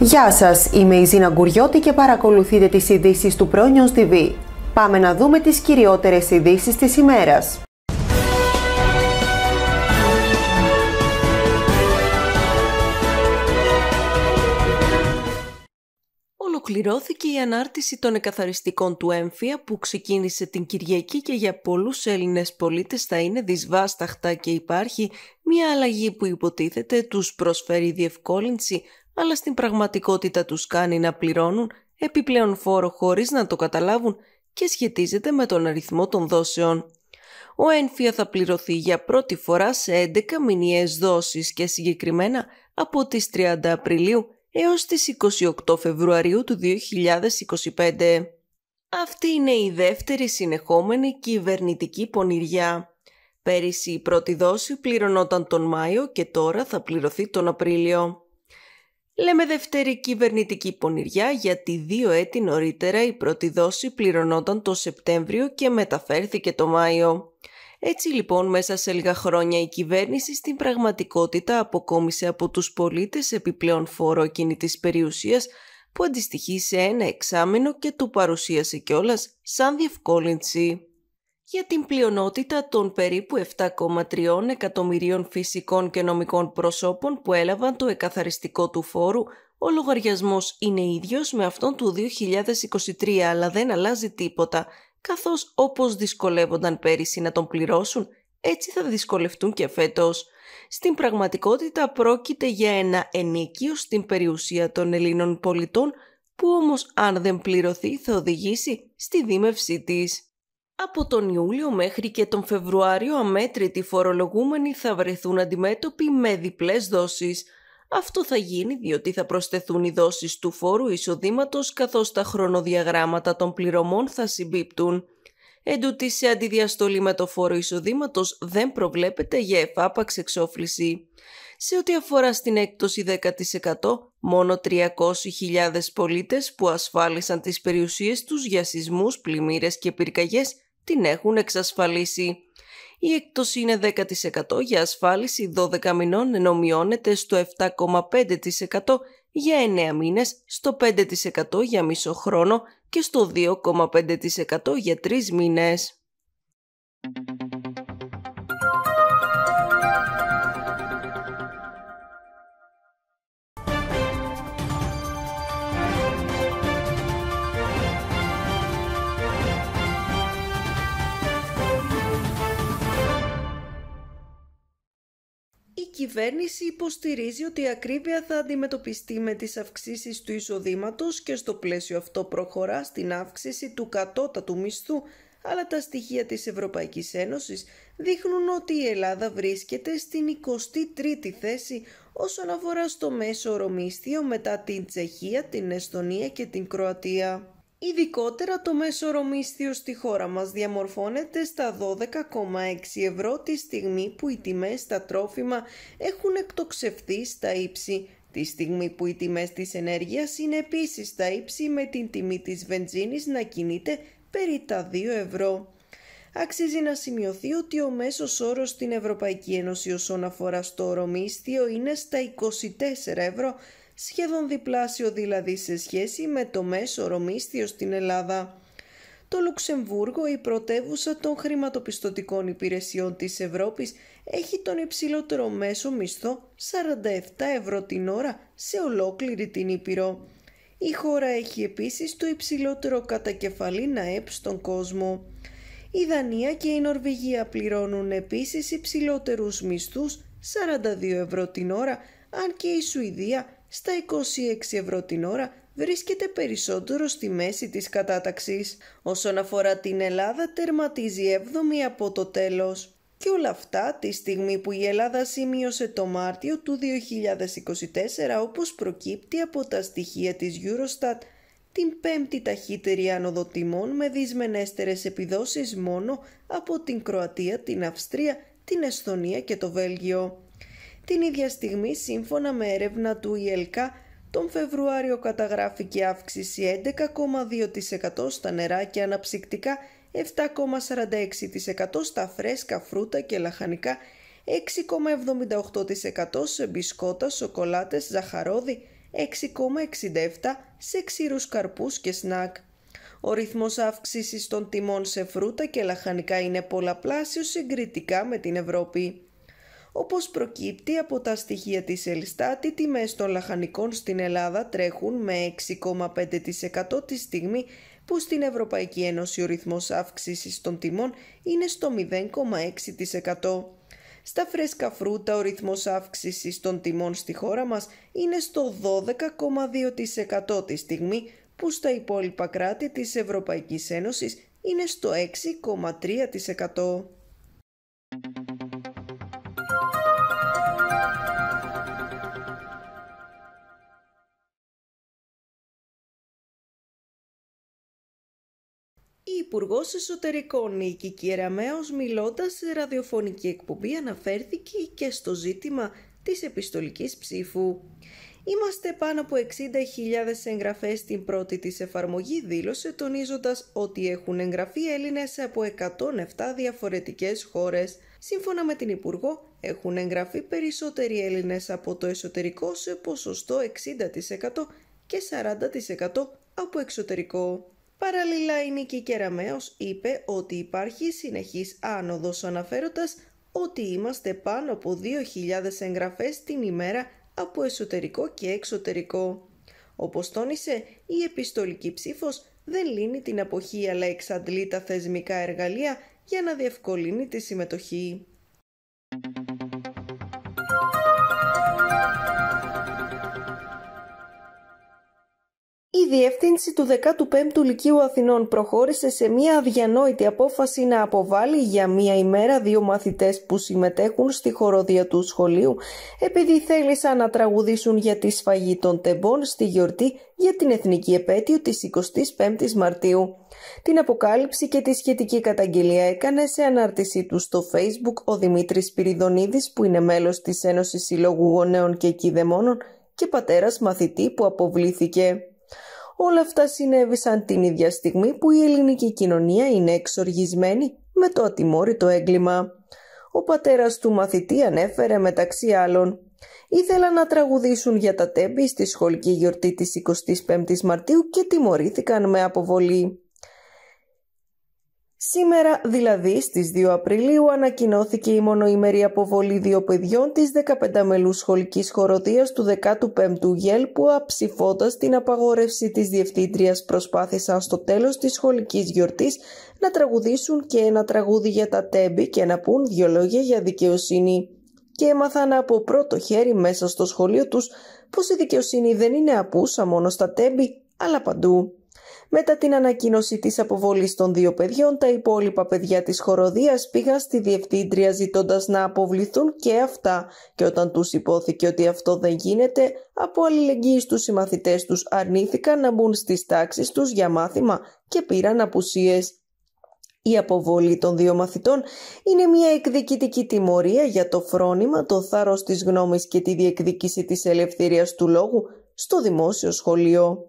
Γεια σας, είμαι η Ζήνα Γκουριώτη και παρακολουθείτε τις ειδήσεις του Πρόνιον TV. Πάμε να δούμε τις κυριότερες ειδήσεις της ημέρας. Ολοκληρώθηκε η ανάρτηση των εκαθαριστικών του έμφυα που ξεκίνησε την Κυριακή και για πολλούς Έλληνες πολίτες θα είναι δυσβάσταχτα και υπάρχει μια αλλαγή που υποτίθεται τους προσφέρει διευκόλυνση αλλά στην πραγματικότητα τους κάνει να πληρώνουν επιπλέον φόρο χωρίς να το καταλάβουν και σχετίζεται με τον αριθμό των δόσεων. Ο ένφια θα πληρωθεί για πρώτη φορά σε 11 μηνιαίες δόσεις και συγκεκριμένα από τις 30 Απριλίου έως τις 28 Φεβρουαρίου του 2025. Αυτή είναι η δεύτερη συνεχόμενη κυβερνητική πονηριά. Πέρυσι η πρώτη δόση πληρωνόταν τον Μάιο και τώρα θα πληρωθεί τον Απρίλιο. Λέμε δεύτερη κυβερνητική πονηριά γιατί δύο έτη νωρίτερα η πρώτη δόση πληρωνόταν το Σεπτέμβριο και μεταφέρθηκε το Μάιο. Έτσι λοιπόν μέσα σε λίγα χρόνια η κυβέρνηση στην πραγματικότητα αποκόμισε από τους πολίτες επιπλέον φόρο κινητής περιουσίας που αντιστοιχεί σε ένα εξάμεινο και του παρουσίασε κιόλας σαν διευκόλυνση για την πλειονότητα των περίπου 7,3 εκατομμυρίων φυσικών και νομικών προσώπων που έλαβαν το εκαθαριστικό του φόρου, ο λογαριασμός είναι ίδιος με αυτόν του 2023 αλλά δεν αλλάζει τίποτα, καθώς όπως δυσκολεύονταν πέρυσι να τον πληρώσουν, έτσι θα δυσκολευτούν και φέτος. Στην πραγματικότητα πρόκειται για ένα ενίκιο στην περιουσία των Ελλήνων πολιτών που όμως αν δεν πληρωθεί θα οδηγήσει στη δίμευσή της. Από τον Ιούλιο μέχρι και τον Φεβρουάριο αμέτρητοι φορολογούμενοι θα βρεθούν αντιμέτωποι με διπλές δόσεις. Αυτό θα γίνει διότι θα προσθεθούν οι δόσεις του φόρου εισοδήματος καθώς τα χρονοδιαγράμματα των πληρωμών θα συμπίπτουν. Εν τούτη σε αντιδιαστολή με το φόρο εισοδήματος δεν προβλέπεται για εφάπαξ εξόφληση. Σε ό,τι αφορά στην έκπτωση 10% μόνο 300.000 πολίτες που ασφάλισαν τις περιουσίες τους για σεισμούς, πλημμύρες και πυρκαγιές την έχουν εξασφαλίσει. Η έκπτωση είναι 10% για ασφάλιση 12 μηνών ενώ μειώνεται στο 7,5% για 9 μήνες, στο 5% για μισό χρόνο και στο 2,5% για 3 μήνες. κυβέρνηση υποστηρίζει ότι η ακρίβεια θα αντιμετωπιστεί με τις αυξήσεις του εισοδήματος και στο πλαίσιο αυτό προχωρά στην αύξηση του κατώτατου μισθού, αλλά τα στοιχεία της Ευρωπαϊκής Ένωσης δείχνουν ότι η Ελλάδα βρίσκεται στην 23η θέση όσον αφορά στο μέσο ορομίσθιο μετά την Τσεχία, την Εστονία και την Κροατία. Ειδικότερα το μέσο ρομίσθιο στη χώρα μας διαμορφώνεται στα 12,6 ευρώ τη στιγμή που οι τιμές στα τρόφιμα έχουν εκτοξευθεί στα ύψη. Τη στιγμή που οι τιμές της ενέργειας είναι επίσης στα ύψη με την τιμή της βενζίνης να κινείται περί τα 2 ευρώ. Αξίζει να σημειωθεί ότι ο μέσος όρος στην Ευρωπαϊκή Ένωση όσον αφορά στο ρομίσθιο είναι στα 24 ευρώ σχεδόν διπλάσιο δηλαδή σε σχέση με το μέσο ρομίσθιο στην Ελλάδα. Το Λουξεμβούργο, η πρωτεύουσα των χρηματοπιστωτικών υπηρεσιών της Ευρώπης, έχει τον υψηλότερο μέσο μισθό 47 ευρώ την ώρα σε ολόκληρη την Ήπειρο. Η χώρα έχει επίσης το υψηλότερο κατακεφαλήνα ΑΕΠ στον κόσμο. Η Δανία και η Νορβηγία πληρώνουν επίσης υψηλότερους μισθούς 42 ευρώ την ώρα, αν και η Σουηδία στα 26 ευρώ την ώρα βρίσκεται περισσότερο στη μέση της κατάταξης. Όσον αφορά την Ελλάδα τερματίζει 7η από το τέλος. Και όλα αυτά τη στιγμή που η Ελλάδα σημείωσε το Μάρτιο του 2024 όπως προκύπτει από τα στοιχεία της Eurostat την πέμπτη ταχύτερη άνοδο τιμών με δυσμενέστερες επιδόσεις μόνο από την Κροατία, την Αυστρία, την Εσθονία και το Βέλγιο. Την ίδια στιγμή, σύμφωνα με έρευνα του ΙΕΛΚΑ, τον Φεβρουάριο καταγράφηκε αύξηση 11,2% στα νερά και αναψυκτικά 7,46% στα φρέσκα φρούτα και λαχανικά, 6,78% σε μπισκότα, σοκολάτες, ζαχαρόδι, 6,67% σε ξηρούς καρπούς και σνακ. Ο ρυθμός αύξησης των τιμών σε φρούτα και λαχανικά είναι πολλαπλάσιο συγκριτικά με την Ευρώπη όπως προκύπτει από τα στοιχεία της Ελστάτ, οι τιμές των λαχανικών στην Ελλάδα τρέχουν με 6,5% τη στιγμή που στην Ευρωπαϊκή Ένωση ο ρυθμός αύξησης των τιμών είναι στο 0,6%. Στα φρέσκα φρούτα ο ρυθμός αύξησης των τιμών στη χώρα μας είναι στο 12,2% τη στιγμή που στα υπόλοιπα κράτη της Ευρωπαϊκής Ένωσης είναι στο 6,3%. Υπουργός Εσωτερικών Νίκη Κική μιλώντα μιλώντας σε ραδιοφωνική εκπομπή αναφέρθηκε και στο ζήτημα της επιστολικής ψήφου. Είμαστε πάνω από 60.000 εγγραφές στην πρώτη της εφαρμογή δήλωσε τονίζοντας ότι έχουν εγγραφεί Έλληνες από 107 διαφορετικές χώρες. Σύμφωνα με την Υπουργό έχουν εγγραφεί περισσότεροι Έλληνες από το εσωτερικό σε ποσοστό 60% και 40% από εξωτερικό. Παράλληλα, η Νίκη Κεραμέως είπε ότι υπάρχει συνεχής άνοδος αναφέροντας ότι είμαστε πάνω από 2.000 εγγραφές την ημέρα από εσωτερικό και εξωτερικό. Όπως τόνισε, η επιστολική ψήφος δεν λύνει την αποχή αλλά εξαντλεί τα θεσμικά εργαλεία για να διευκολύνει τη συμμετοχή. διεύθυνση του 15ου Λυκείου Αθηνών προχώρησε σε μια αδιανόητη απόφαση να αποβάλει για μία ημέρα δύο μαθητές που συμμετέχουν στη χοροδία του σχολείου επειδή θέλησαν να τραγουδήσουν για τη σφαγή των τεμπών στη γιορτή για την Εθνική Επέτειο της 25ης Μαρτίου. Την αποκάλυψη και τη σχετική καταγγελία έκανε σε ανάρτησή του στο Facebook ο Δημήτρης Πυριδονίδης που είναι μέλος της Ένωσης Συλλόγου Γονέων και Κιδεμόνων και πατέρας μαθητή που αποβλήθηκε. Όλα αυτά συνέβησαν την ίδια στιγμή που η ελληνική κοινωνία είναι εξοργισμένη με το ατιμόρυτο έγκλημα. Ο πατέρας του μαθητή ανέφερε μεταξύ άλλων Ήθελαν να τραγουδήσουν για τα τέμπη στη σχολική γιορτή της 25ης Μαρτίου και τιμωρήθηκαν με αποβολή. Σήμερα, δηλαδή στις 2 Απριλίου, ανακοινώθηκε η μονοημερή αποβολή δύο παιδιών της 15μελού σχολικής χοροδίας του 15ου που αψηφώντας την απαγόρευση της διευθύντριας προσπάθησαν στο τέλος της σχολικής γιορτής να τραγουδήσουν και ένα τραγούδι για τα τέμπη και να πούν δύο λόγια για δικαιοσύνη. Και έμαθαν από πρώτο χέρι μέσα στο σχολείο τους πως η δικαιοσύνη δεν είναι απούσα μόνο στα τέμπη, αλλά παντού. Μετά την ανακοίνωση της αποβολής των δύο παιδιών, τα υπόλοιπα παιδιά της χοροδίας πήγαν στη διευθύντρια ζητώντας να αποβληθούν και αυτά και όταν τους υπόθηκε ότι αυτό δεν γίνεται, από αλληλεγγύης στους συμμαθητές τους αρνήθηκαν να μπουν στις τάξεις τους για μάθημα και πήραν απουσίες. Η αποβολή των δύο μαθητών είναι μια εκδικητική τιμωρία για το φρόνημα, το θάρρος της γνώμης και τη διεκδίκηση της ελευθερίας του λόγου στο δημόσιο σχολείο.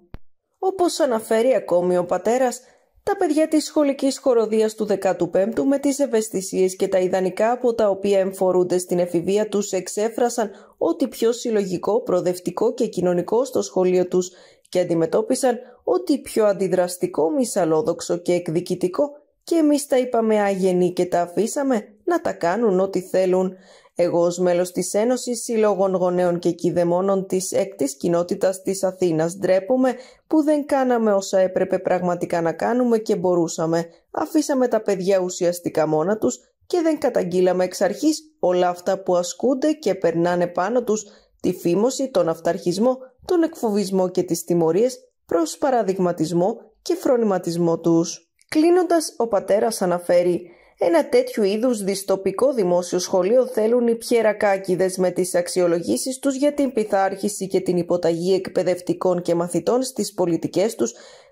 Όπως αναφέρει ακόμη ο πατέρας, τα παιδιά της σχολικής χοροδίας του 15ου με τις ευαισθησίες και τα ιδανικά από τα οποία εμφορούνται στην εφηβεία τους εξέφρασαν ό,τι πιο συλλογικό, προοδευτικό και κοινωνικό στο σχολείο τους και αντιμετώπισαν ό,τι πιο αντιδραστικό, μυσαλόδοξο και εκδικητικό και εμείς τα είπαμε αγενή και τα αφήσαμε να τα κάνουν ό,τι θέλουν. Εγώ ως μέλος της Ένωσης Συλλόγων Γονέων και Κιδεμόνων της έκτης κοινότητας της Αθήνας ντρέπομαι που δεν κάναμε όσα έπρεπε πραγματικά να κάνουμε και μπορούσαμε. Αφήσαμε τα παιδιά ουσιαστικά μόνα τους και δεν καταγγείλαμε εξ αρχής όλα αυτά που ασκούνται και περνάνε πάνω τους τη φήμωση, τον αυταρχισμό, τον εκφοβισμό και τις τιμωρίες προς παραδειγματισμό και φρονηματισμό τους. Κλείνοντας, ο πατέρας αναφέρει ένα τέτοιου είδους διστοπικό δημόσιο σχολείο θέλουν οι πιερακάκιδες με τις αξιολογήσεις τους για την πειθάρχηση και την υποταγή εκπαιδευτικών και μαθητών στις πολιτικές τους,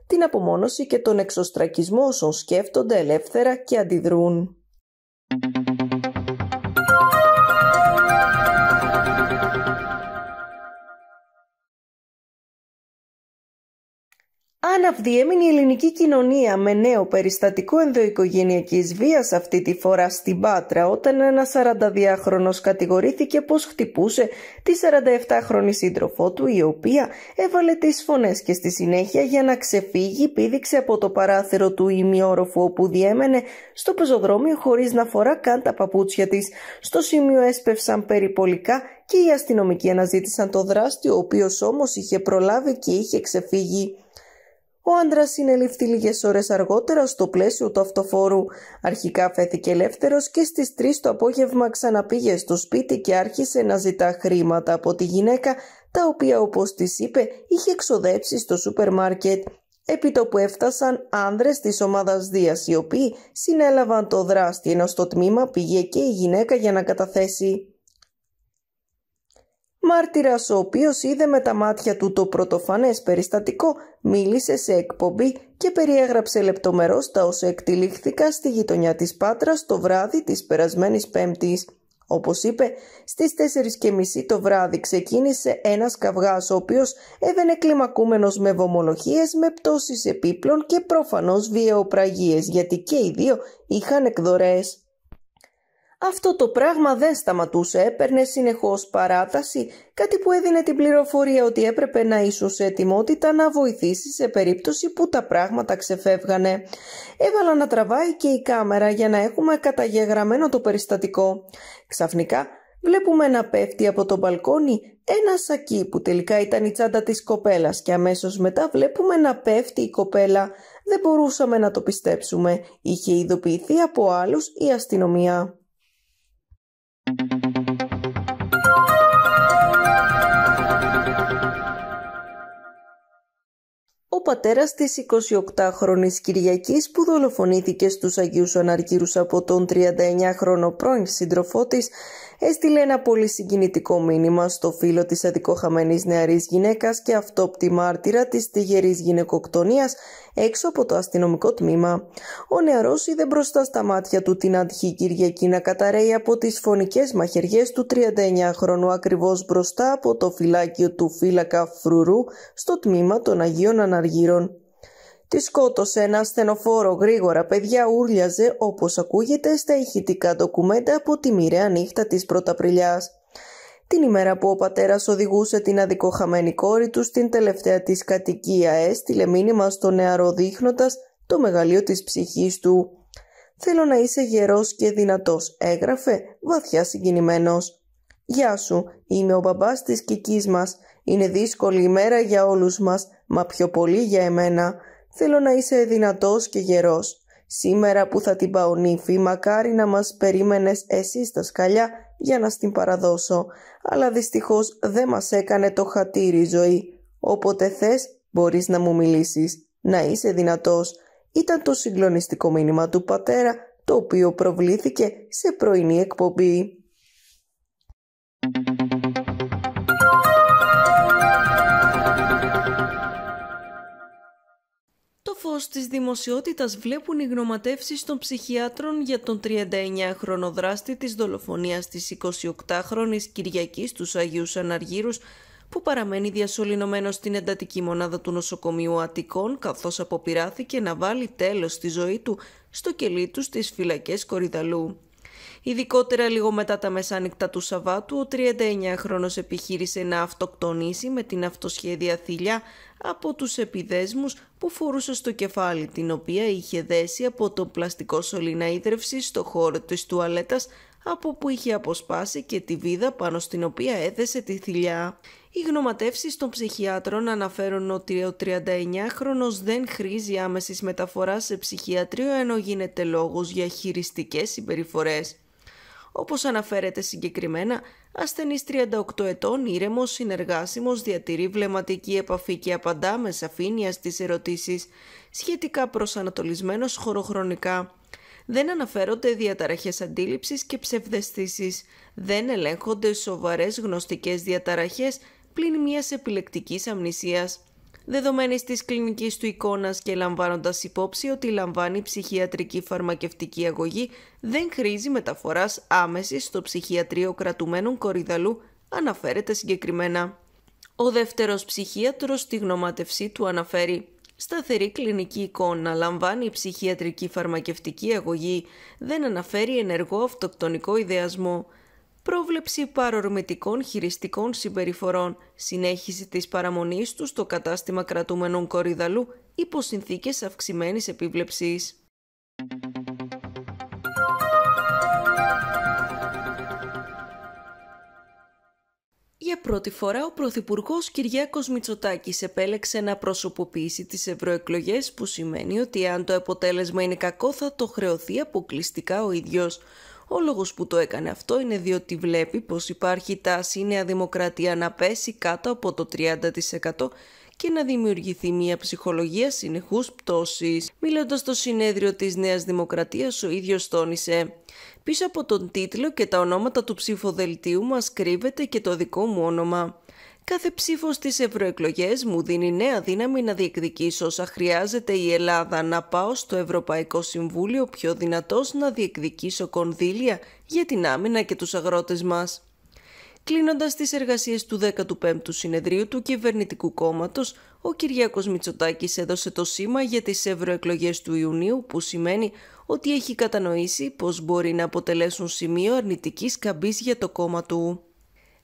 την απομόνωση και τον εξωστρακισμό όσων σκέφτονται ελεύθερα και αντιδρούν. Άναυδη έμεινε η ελληνική κοινωνία με νέο περιστατικό ενδοοικογενειακής βίας αυτή τη φορά στην Πάτρα ένα ένας 42χρονος κατηγορήθηκε πως χτυπούσε τη 47χρονη σύντροφό του η οποία έβαλε τις φωνές και στη συνέχεια για να ξεφύγει πήδηξε από το παράθυρο του ημιόροφου όπου διέμενε στο πεζοδρόμιο χωρίς να φορά καν τα παπούτσια της. Στο σημείο έσπευσαν περιπολικά και οι αστυνομικοί αναζήτησαν το δράστη ο οποίος όμως είχε προλάβει και είχε ξεφύγει. Ο άντρας συνελήφθη λίγες ώρες αργότερα στο πλαίσιο του αυτοφόρου. Αρχικά φέθηκε ελεύθερος και στις 3 το απόγευμα ξαναπήγε στο σπίτι και άρχισε να ζητά χρήματα από τη γυναίκα, τα οποία όπως της είπε είχε εξοδέψει στο σούπερ μάρκετ. Επί το που έφτασαν άνδρες της ομάδας Δίας οι οποίοι συνέλαβαν το δράστη, ενώ στο τμήμα πήγε και η γυναίκα για να καταθέσει μάρτυρας ο οποίος είδε με τα μάτια του το πρωτοφανές περιστατικό, μίλησε σε εκπομπή και περιέγραψε λεπτομερώς τα όσα εκτελήχθηκαν στη γειτονιά της Πάτρας το βράδυ της περασμένης Πέμπτης. Όπως είπε, στις 4.30 το βράδυ ξεκίνησε ένας καυγάς ο οποίος έβαινε κλιμακούμενος με βομολογίες με πτώσεις επίπλων και προφανώς βιαιοπραγίες γιατί και οι δύο είχαν εκδορές. Αυτό το πράγμα δεν σταματούσε, έπαιρνε συνεχώς παράταση, κάτι που έδινε την πληροφορία ότι έπρεπε να ίσως σε ετοιμότητα να βοηθήσει σε περίπτωση που τα πράγματα ξεφεύγανε. Έβαλα να τραβάει και η κάμερα για να έχουμε καταγεγραμμένο το περιστατικό. Ξαφνικά βλέπουμε να πέφτει από το μπαλκόνι ένα σακί που τελικά ήταν η τσάντα της κοπέλας και αμέσως μετά βλέπουμε να πέφτει η κοπέλα. Δεν μπορούσαμε να το πιστέψουμε. Είχε ειδοποιηθεί από άλλους η αστυνομία. πατέρας της 28χρονης Κυριακής που δολοφονήθηκε στους Αγίους Αναρκύρους από τον 39χρονο πρώην σύντροφό της έστειλε ένα πολύ συγκινητικό μήνυμα στο φίλο της αδικοχαμένης νεαρής γυναίκας και αυτόπτη μάρτυρα της τυγερής γυναικοκτονίας έξω από το αστυνομικό τμήμα. Ο νεαρός είδε μπροστά στα μάτια του την αντχή Κυριακή να καταραίει από τις φωνικές μαχαιριές του 39χρονου ακριβώς μπροστά από το φυλάκιο του φύλακα Φρουρού στο τμήμα των Αγίων Αναργύρων. Τη σκότωσε ένα ασθενοφόρο γρήγορα παιδιά ούρλιαζε όπως ακούγεται στα ηχητικά ντοκουμέντα από τη μοιραία νύχτα της Πρωταπριλιάς. Την ημέρα που ο πατέρας οδηγούσε την αδικοχαμένη κόρη του στην τελευταία της κατοικία έστειλε μήνυμα στο νεαρό δείχνοντας το μεγαλείο της ψυχής του. «Θέλω να είσαι γερός και δυνατός», έγραφε βαθιά συγκινημένος. «Γεια σου, είμαι ο μπαμπάς της κικής μας. Είναι δύσκολη ημέρα για όλους μας, μα πιο πολύ για εμένα. Θέλω να είσαι δυνατός και γερός. Σήμερα που θα την πάω νύφη, μακάρι να μας περίμενες εσύ στα σκαλιά για να στην παραδώσω. Αλλά δυστυχώς δεν μας έκανε το χατήρι ζωή. Όποτε θες μπορείς να μου μιλήσεις. Να είσαι δυνατός. Ήταν το συγκλονιστικό μήνυμα του πατέρα το οποίο προβλήθηκε σε πρωινή εκπομπή. φως της δημοσιότητας βλέπουν οι γνωματεύσεις των ψυχιάτρων για τον 39χρονο δράστη της δολοφονίας της 28χρονης Κυριακής τους Αγίους Αναργύρους που παραμένει διασωληνωμένος στην εντατική μονάδα του νοσοκομείου Αττικών καθώς αποπειράθηκε να βάλει τέλος στη ζωή του στο κελί του στις φυλακές Κορυδαλού. Ειδικότερα λίγο μετά τα μεσάνυχτα του Σαββάτου, ο 39χρονος επιχείρησε να αυτοκτονήσει με την αυτοσχέδια θηλιά από τους επιδέσμους που φορούσε στο κεφάλι την οποία είχε δέσει από το πλαστικό σωλήνα ίδρυυσης στο χώρο της τουαλέτας από που είχε αποσπάσει και τη βίδα πάνω στην οποία έδεσε τη θηλιά. Οι γνωματεύσεις των ψυχιάτρων αναφέρουν ότι ο 39χρονος δεν χρήζει άμεσης μεταφοράς σε ψυχιατρίο ενώ γίνεται λόγος για χειριστικές συμπεριφορές. Όπως αναφέρεται συγκεκριμένα, ασθενής 38 ετών, ήρεμος, συνεργάσιμος, διατηρεί βλεμματική επαφή και απαντά με σαφήνεια στις ερωτήσεις, σχετικά προσανατολισμένος χωροχρονικά. Δεν αναφέρονται διαταραχές αντίληψης και ψευδεστήσεις. Δεν ελέγχονται σοβαρές γνωστικές διαταραχές πλην μιας επιλεκτικής αμνησίας δεδομένης της κλινικής του εικόνας και λαμβάνοντας υπόψη ότι λαμβάνει ψυχιατρική φαρμακευτική αγωγή, δεν χρήζει μεταφοράς άμεσης στο ψυχιατρίο κρατουμένων κορυδαλού, αναφέρεται συγκεκριμένα. Ο δεύτερος ψυχίατρος στη γνωμάτευσή του αναφέρει Σταθερή κλινική εικόνα λαμβάνει ψυχιατρική φαρμακευτική αγωγή, δεν αναφέρει ενεργό αυτοκτονικό ιδεασμό πρόβλεψη παρορμητικών χειριστικών συμπεριφορών, συνέχιση της παραμονής του στο κατάστημα κρατούμενων κορίδαλου υπό συνθήκες αυξημένης επίβλεψης. Για πρώτη φορά ο Πρωθυπουργός Κυριάκος Μητσοτάκης επέλεξε να προσωποποιήσει τις ευρωεκλογές, που σημαίνει ότι αν το αποτέλεσμα είναι κακό θα το χρεωθεί αποκλειστικά ο ίδιος. Ο λόγος που το έκανε αυτό είναι διότι βλέπει πως υπάρχει τάση η Νέα Δημοκρατία να πέσει κάτω από το 30% και να δημιουργηθεί μια ψυχολογία συνεχούς πτώσης. Μιλώντας στο συνέδριο της Νέας Δημοκρατίας, ο ίδιος τόνισε «Πίσω από τον τίτλο και τα ονόματα του ψηφοδελτίου μας κρύβεται και το δικό μου όνομα». Κάθε ψήφος στις ευρωεκλογές μου δίνει νέα δύναμη να διεκδικήσω όσα χρειάζεται η Ελλάδα να πάω στο Ευρωπαϊκό Συμβούλιο πιο δυνατός να διεκδικήσω κονδύλια για την άμυνα και τους αγρότες μας. Κλείνοντας τις εργασίες του 15ου συνεδρίου του Κυβερνητικού κόμματος, ο Κυριακό Μητσοτάκης έδωσε το σήμα για τις ευρωεκλογές του Ιουνίου, που σημαίνει ότι έχει κατανοήσει πως μπορεί να αποτελέσουν σημείο αρνητικής καμπής για το κόμμα του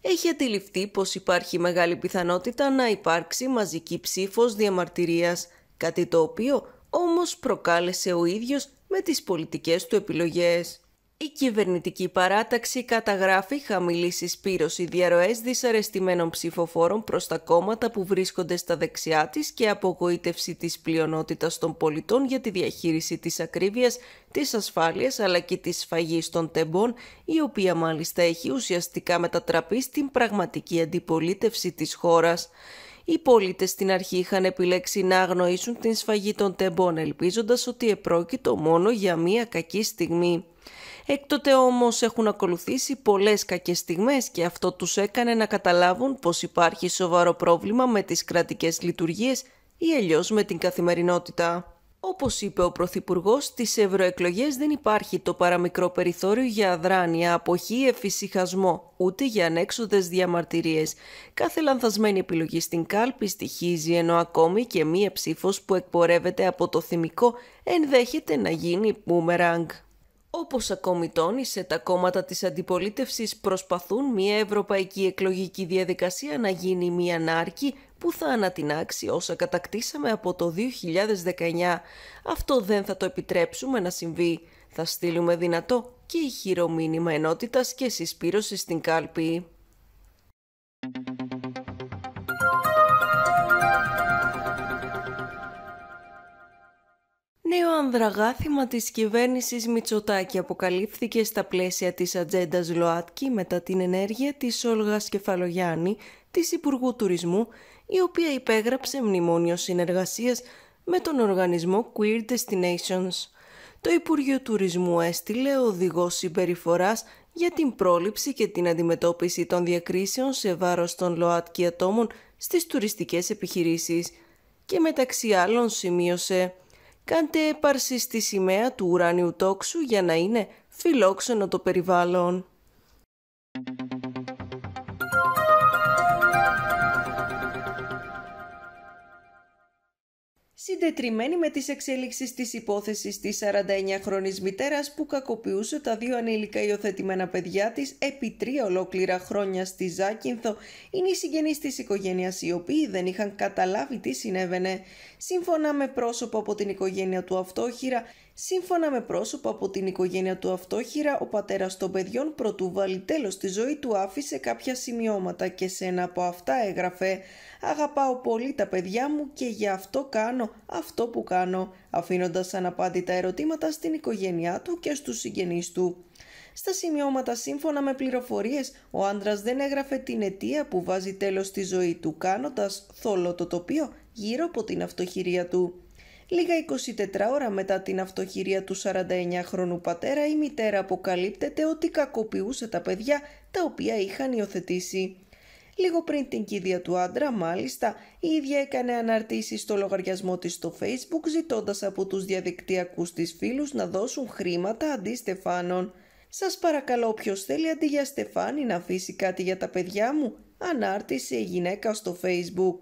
έχει αντιληφθεί πως υπάρχει μεγάλη πιθανότητα να υπάρξει μαζική ψήφος διαμαρτυρίας, κάτι το οποίο όμως προκάλεσε ο ίδιος με τις πολιτικές του επιλογές. Η κυβερνητική παράταξη καταγράφει χαμηλή συσπήρωση διαρροές δυσαρεστημένων ψηφοφόρων προς τα κόμματα που βρίσκονται στα δεξιά της και απογοήτευση της πλειονότητας των πολιτών για τη διαχείριση της ακρίβειας, της ασφάλειας αλλά και της σφαγής των τεμπών, η οποία μάλιστα έχει ουσιαστικά μετατραπεί στην πραγματική αντιπολίτευση της χώρας. Οι πολίτες στην αρχή είχαν επιλέξει να αγνοήσουν την σφαγή των τεμπών ελπίζοντας ότι επρόκειτο μόνο για μία κακή στιγμή. Έκτοτε όμως έχουν ακολουθήσει πολλές κακές στιγμές και αυτό τους έκανε να καταλάβουν πως υπάρχει σοβαρό πρόβλημα με τις κρατικές λειτουργίες ή αλλιώς με την καθημερινότητα. Όπως είπε ο Πρωθυπουργός, στις ευρωεκλογές δεν υπάρχει το παραμικρό περιθώριο για αδράνεια, αποχή, εφησυχασμό, ούτε για ανέξοδες διαμαρτυρίες. Κάθε λανθασμένη επιλογή στην κάλπη στοιχίζει, ενώ ακόμη και μία ψήφος που εκπορεύεται από το θυμικό ενδέχεται να γίνει boomerang όπως ακόμη τόνισε, τα κόμματα της αντιπολίτευσης προσπαθούν μια ευρωπαϊκή εκλογική διαδικασία να γίνει μια νάρκη που θα ανατινάξει όσα κατακτήσαμε από το 2019. Αυτό δεν θα το επιτρέψουμε να συμβεί. Θα στείλουμε δυνατό και ηχηρό μήνυμα ενότητας και συσπήρωσης στην κάλπη. νέο ανδραγάθημα της κυβέρνησης Μητσοτάκη αποκαλύφθηκε στα πλαίσια της ατζέντας ΛΟΑΤΚΙ μετά την ενέργεια της Όλγας Κεφαλογιάννη, της Υπουργού Τουρισμού, η οποία υπέγραψε μνημόνιο συνεργασίας με τον οργανισμό Queer Destinations. Το Υπουργείο Τουρισμού έστειλε οδηγός συμπεριφοράς για την πρόληψη και την αντιμετώπιση των διακρίσεων σε βάρος των ΛΟΑΤΚΙ ατόμων στις τουριστικές επιχειρήσεις και μεταξύ άλλων σημείωσε Κάντε έπαρση στη σημαία του ουράνιου τόξου για να είναι φιλόξενο το περιβάλλον. συντετριμένη με τις εξέλιξεις της υπόθεσης της 49χρονης μητέρας που κακοποιούσε τα δύο ανήλικα υιοθετημένα παιδιά της επί τρία ολόκληρα χρόνια στη Ζάκυνθο, είναι οι συγγενείς της οικογένειας οι οποίοι δεν είχαν καταλάβει τι συνέβαινε. Σύμφωνα με πρόσωπο από την οικογένεια του Αυτόχειρα, Σύμφωνα με πρόσωπα από την οικογένεια του Αυτόχειρα, ο πατέρας των παιδιών πρωτού βάλει τέλος στη ζωή του άφησε κάποια σημειώματα και σε ένα από αυτά έγραφε Αγαπάω πολύ τα παιδιά μου και γι' αυτό κάνω αυτό που κάνω, αφήνοντας αναπάντητα ερωτήματα στην οικογένειά του και στους συγγενείς του. Στα σημειώματα σύμφωνα με πληροφορίες, ο άντρας δεν έγραφε την αιτία που βάζει τέλος στη ζωή του κάνοντας θόλο το τοπίο γύρω από την αυτοχειρία του. Λίγα 24 ώρα μετά την αυτοχειρία του 49χρονου πατέρα, η μητέρα αποκαλύπτεται ότι κακοποιούσε τα παιδιά τα οποία είχαν υιοθετήσει. Λίγο πριν την κηδεία του άντρα, μάλιστα, η ίδια έκανε αναρτήσεις στο λογαριασμό της στο facebook ζητώντας από τους διαδικτυακούς της φίλους να δώσουν χρήματα αντί στεφάνων. «Σας παρακαλώ όποιος θέλει αντί για στεφάνι να αφήσει κάτι για τα παιδιά μου», ανάρτησε η γυναίκα στο facebook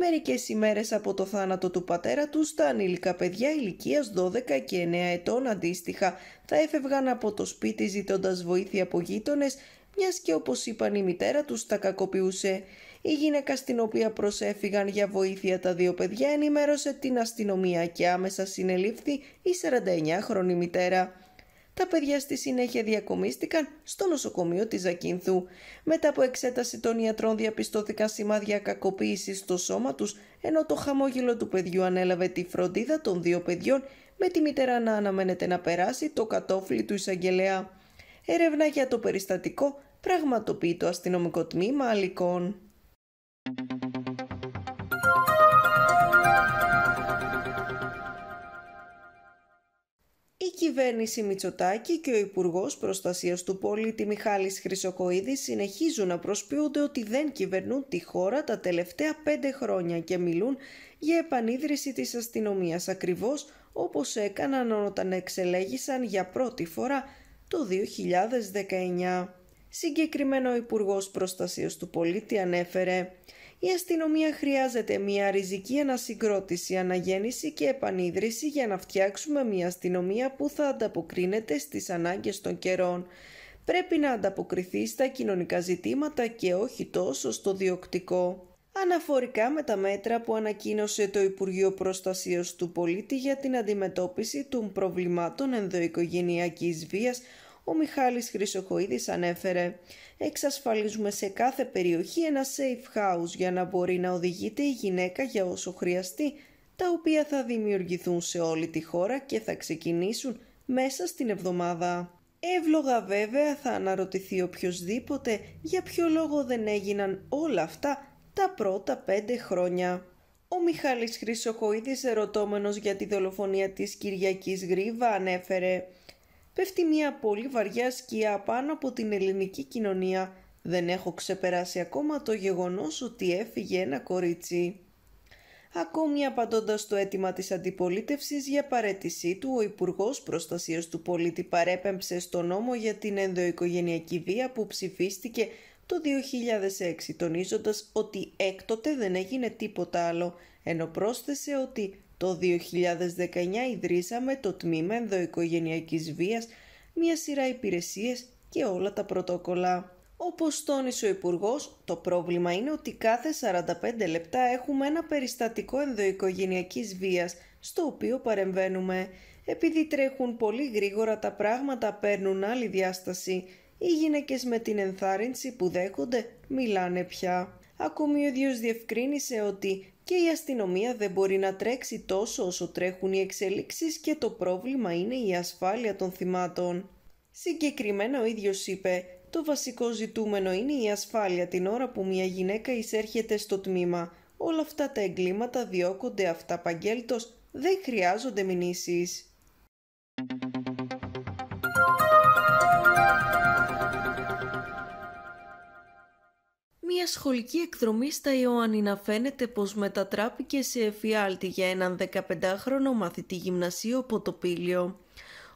μερικές ημέρες από το θάνατο του πατέρα τους, τα ανήλικα παιδιά ηλικίας 12 και 9 ετών αντίστοιχα θα έφευγαν από το σπίτι ζητώντας βοήθεια από γείτονες, μιας και όπως είπαν η μητέρα τους τα κακοποιούσε. Η γυναίκα στην οποία προσέφηγαν για βοήθεια τα δύο παιδιά ενημέρωσε την αστυνομία και άμεσα συνελήφθη η 49χρονη μητέρα. Τα παιδιά στη συνέχεια διακομίστηκαν στο νοσοκομείο της Ζακίνθού, Μετά από εξέταση των ιατρών διαπιστώθηκαν σημάδια κακοποίησης στο σώμα τους, ενώ το χαμόγελο του παιδιού ανέλαβε τη φροντίδα των δύο παιδιών με τη μητέρα να αναμένεται να περάσει το κατόφλι του εισαγγελέα. Έρευνα για το περιστατικό πραγματοποιεί το αστυνομικό τμήμα Αλικών. κυβέρνηση Μητσοτάκη και ο Υπουργός Προστασίας του Πολίτη Μιχάλης Χρυσοκοίδης συνεχίζουν να προσποιούνται ότι δεν κυβερνούν τη χώρα τα τελευταία πέντε χρόνια και μιλούν για επανίδρυση της αστυνομίας ακριβώς όπως έκαναν όταν εξελέγησαν για πρώτη φορά το 2019. Συγκεκριμένο ο Υπουργός Προστασίας του Πολίτη ανέφερε η αστυνομία χρειάζεται μια ριζική ανασυγκρότηση, αναγέννηση και επανίδρυση για να φτιάξουμε μια αστυνομία που θα ανταποκρίνεται στις ανάγκες των καιρών. Πρέπει να ανταποκριθεί στα κοινωνικά ζητήματα και όχι τόσο στο διοκτικό. Αναφορικά με τα μέτρα που ανακοίνωσε το Υπουργείο Προστασίας του Πολίτη για την αντιμετώπιση των προβλημάτων ενδοοικογενειακής βίας ο Μιχάλης Χρυσοκοίδης ανέφερε «Εξασφαλίζουμε σε κάθε περιοχή ένα safe house για να μπορεί να οδηγείται η γυναίκα για όσο χρειαστεί, τα οποία θα δημιουργηθούν σε όλη τη χώρα και θα ξεκινήσουν μέσα στην εβδομάδα». Εύλογα βέβαια θα αναρωτηθεί οποιοδήποτε για ποιο λόγο δεν έγιναν όλα αυτά τα πρώτα πέντε χρόνια. Ο Μιχάλης Χρυσοκοίδης ερωτώμενος για τη δολοφονία της Κυριακής Γρίβα ανέφερε πέφτει μια πολύ βαριά σκιά πάνω από την ελληνική κοινωνία. Δεν έχω ξεπεράσει ακόμα το γεγονός ότι έφυγε ένα κορίτσι. Ακόμη απαντώντας το αίτημα της αντιπολίτευσης για παρέτησή του, ο Υπουργός Προστασίας του Πολίτη παρέπεμψε στο νόμο για την ενδοοικογενειακή βία που ψηφίστηκε το 2006, τονίζοντας ότι έκτοτε δεν έγινε τίποτα άλλο, ενώ πρόσθεσε ότι το 2019 ιδρύσαμε το τμήμα ενδοοικογενειακής βίας, μια σειρά υπηρεσίες και όλα τα πρωτόκολλα. Όπως τόνισε ο υπουργός, το πρόβλημα είναι ότι κάθε 45 λεπτά έχουμε ένα περιστατικό ενδοοικογενειακής βίας, στο οποίο παρεμβαίνουμε. Επειδή τρέχουν πολύ γρήγορα τα πράγματα παίρνουν άλλη διάσταση. Οι γυναίκες με την ενθάρρυνση που δέχονται μιλάνε πια. Ακόμη ο ίδιος διευκρίνησε ότι και η αστυνομία δεν μπορεί να τρέξει τόσο όσο τρέχουν οι εξελίξεις και το πρόβλημα είναι η ασφάλεια των θυμάτων. Συγκεκριμένα ο ίδιος είπε «Το βασικό ζητούμενο είναι η ασφάλεια την ώρα που μια γυναίκα εισέρχεται στο τμήμα. Όλα αυτά τα εγκλήματα διώκονται αυταπαγγέλτος, δεν χρειάζονται μηνύσεις». Μια σχολική εκδρομή στα Ιωάννινα φαίνεται πως μετατράπηκε σε εφιάλτη για έναν 15χρονο μαθητή γυμνασίου από το Πήλιο.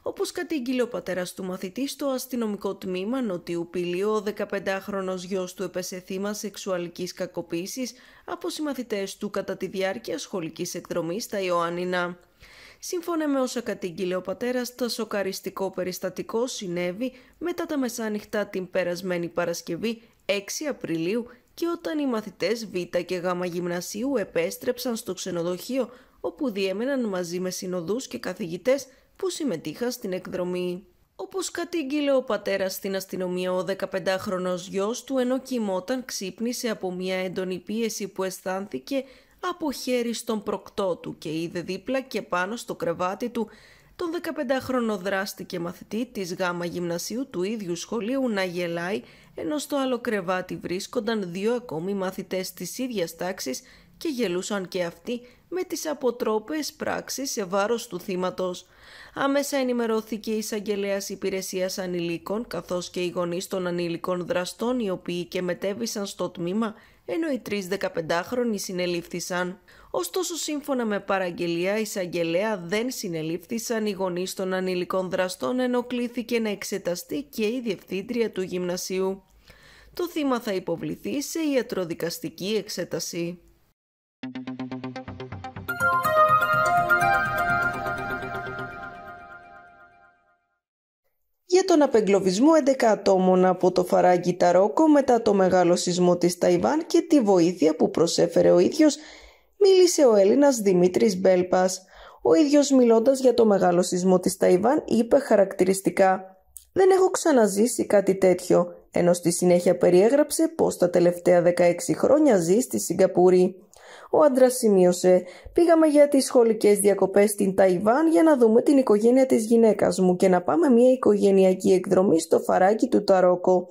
Όπως κατήγγειλε ο πατέρας του μαθητή στο αστυνομικό τμήμα Νοτιού Πήλιο, ο 15χρονος γιος του έπεσε θύμα σεξουαλικής κακοποίησης από συμμαθητές του κατά τη διάρκεια σχολικής εκδρομής στα Ιωάννινα. Σύμφωνα με όσα κατήγγειλε ο πατέρας, το σοκαριστικό περιστατικό συνέβη μετά τα μεσάνυχτα την περασμένη Παρασκευή 6 Απριλίου και όταν οι μαθητές Β και Γ Γυμνασίου επέστρεψαν στο ξενοδοχείο όπου διέμεναν μαζί με συνοδούς και καθηγητές που συμμετείχαν στην εκδρομή. Όπως κατήγγειλε ο πατέρας στην αστυνομία, ο 15χρονος γιος του ενώ κοιμόταν ξύπνησε από μια έντονη πίεση που αισθάνθηκε από χέρι στον προκτό του και είδε δίπλα και πάνω στο κρεβάτι του τον 15χρονο δράστη και μαθητή της γάμα γυμνασίου του ίδιου σχολείου να γελάει ενώ στο άλλο κρεβάτι βρίσκονταν δύο ακόμη μαθητές της ίδιας τάξης και γελούσαν και αυτοί με τις αποτρόπες πράξεις σε βάρος του θύματος. Αμέσα ενημερώθηκε η εισαγγελέας υπηρεσίας ανηλίκων καθώς και οι γονείς των ανηλικών δραστών οι οποίοι και μετέβησαν στο τμήμα ενώ οι τρεις 15χρονοι συνελήφθησαν. Ωστόσο, σύμφωνα με παραγγελία εισαγγελέα, δεν συνελήφθησαν οι γονείς των ανηλικών δραστών, ενώ κλήθηκε να εξεταστεί και η διευθύντρια του γυμνασίου. Το θύμα θα υποβληθεί σε ιατροδικαστική εξέταση. για τον απεγκλωβισμό 11 ατόμων από το φαράγγι Ταρόκο μετά το μεγάλο σεισμό της Ταϊβάν και τη βοήθεια που προσέφερε ο ίδιος, μίλησε ο Έλληνας Δημήτρης Μπέλπας. Ο ίδιος μιλώντας για το μεγάλο σεισμό της Ταϊβάν είπε χαρακτηριστικά «Δεν έχω ξαναζήσει κάτι τέτοιο», ενώ στη συνέχεια περιέγραψε πως τα τελευταία 16 χρόνια ζει στη Σιγκαπούρη. Ο άντρας σημείωσε «Πήγαμε για τις σχολικές διακοπές στην Ταϊβάν για να δούμε την οικογένεια της γυναίκας μου και να πάμε μια οικογενειακή εκδρομή στο φαράκι του Ταρόκο».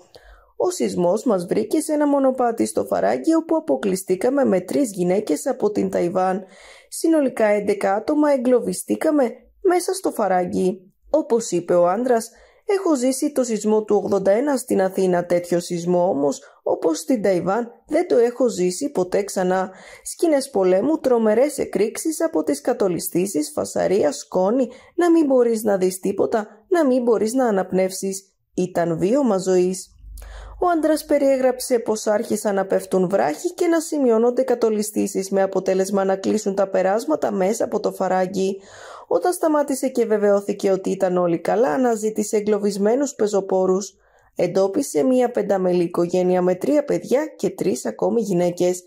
Ο σεισμός μας βρήκε σε ένα μονοπάτι στο φαράκι όπου αποκλειστήκαμε με τρεις γυναίκες από την Ταϊβάν. Συνολικά 11 άτομα εγκλωβιστήκαμε μέσα στο Φαράγγι. Όπως είπε ο άντρας, έχω ζήσει το σεισμό του 81 στην Αθήνα. Τέτοιο σεισμό όμως όπως στην Ταϊβάν δεν το έχω ζήσει ποτέ ξανά. Σκηνές πολέμου, τρομερές εκρήξεις από τις κατολιστήσεις, φασαρία, σκόνη, να μην μπορείς να δεις τίποτα, να μην μπορείς να αναπνεύσεις. Ήταν βίωμα ζωής. Ο άντρας περιέγραψε πως άρχισαν να πέφτουν βράχοι και να σημειώνονται κατολιστήσεις με αποτέλεσμα να κλείσουν τα περάσματα μέσα από το φαράγγι. Όταν σταμάτησε και βεβαιώθηκε ότι ήταν όλοι καλά, αναζήτησε εγκλωβισμένους πεζοπορού εντόπισε μία πενταμελή οικογένεια με τρία παιδιά και τρεις ακόμη γυναίκες.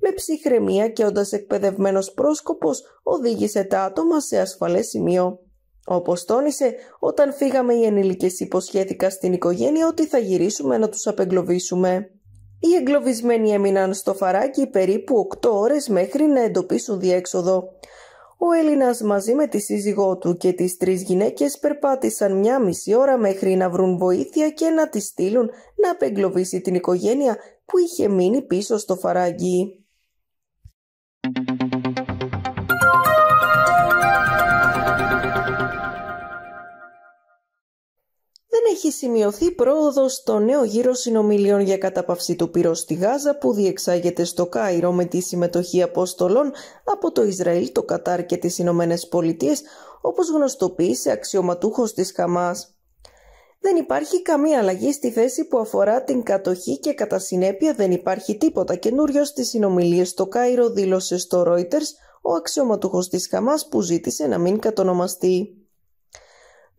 Με ψυχραιμία και όντας εκπαιδευμένος πρόσκοπος οδήγησε τα άτομα σε ασφαλές σημείο. Όπως τόνισε, όταν φύγαμε οι ενήλικες υποσχέθηκα στην οικογένεια ότι θα γυρίσουμε να τους απεγκλωβίσουμε. Οι εγκλωβισμένοι έμειναν στο φαράκι περίπου 8 ώρες μέχρι να εντοπίσουν διέξοδο. Ο Έλληνας μαζί με τη σύζυγό του και τις τρεις γυναίκες περπάτησαν μια μισή ώρα μέχρι να βρουν βοήθεια και να τη στείλουν να απεγκλωβίσει την οικογένεια που είχε μείνει πίσω στο φαράγγι. έχει σημειωθεί πρόοδος στο νέο γύρο συνομιλίων για καταπαυσή του πυρός στη Γάζα που διεξάγεται στο Κάιρο με τη συμμετοχή αποστολών από το Ισραήλ, το Κατάρ και τις Ηνωμένες Πολιτείες, όπως γνωστοποίησε αξιωματούχος της χαμάς. Δεν υπάρχει καμία αλλαγή στη θέση που αφορά την κατοχή και κατά συνέπεια δεν υπάρχει τίποτα καινούριο στις συνομιλίες στο Κάιρο, δήλωσε στο Reuters ο αξιωματούχος της Χαμάς που ζήτησε να μην κατονομαστεί.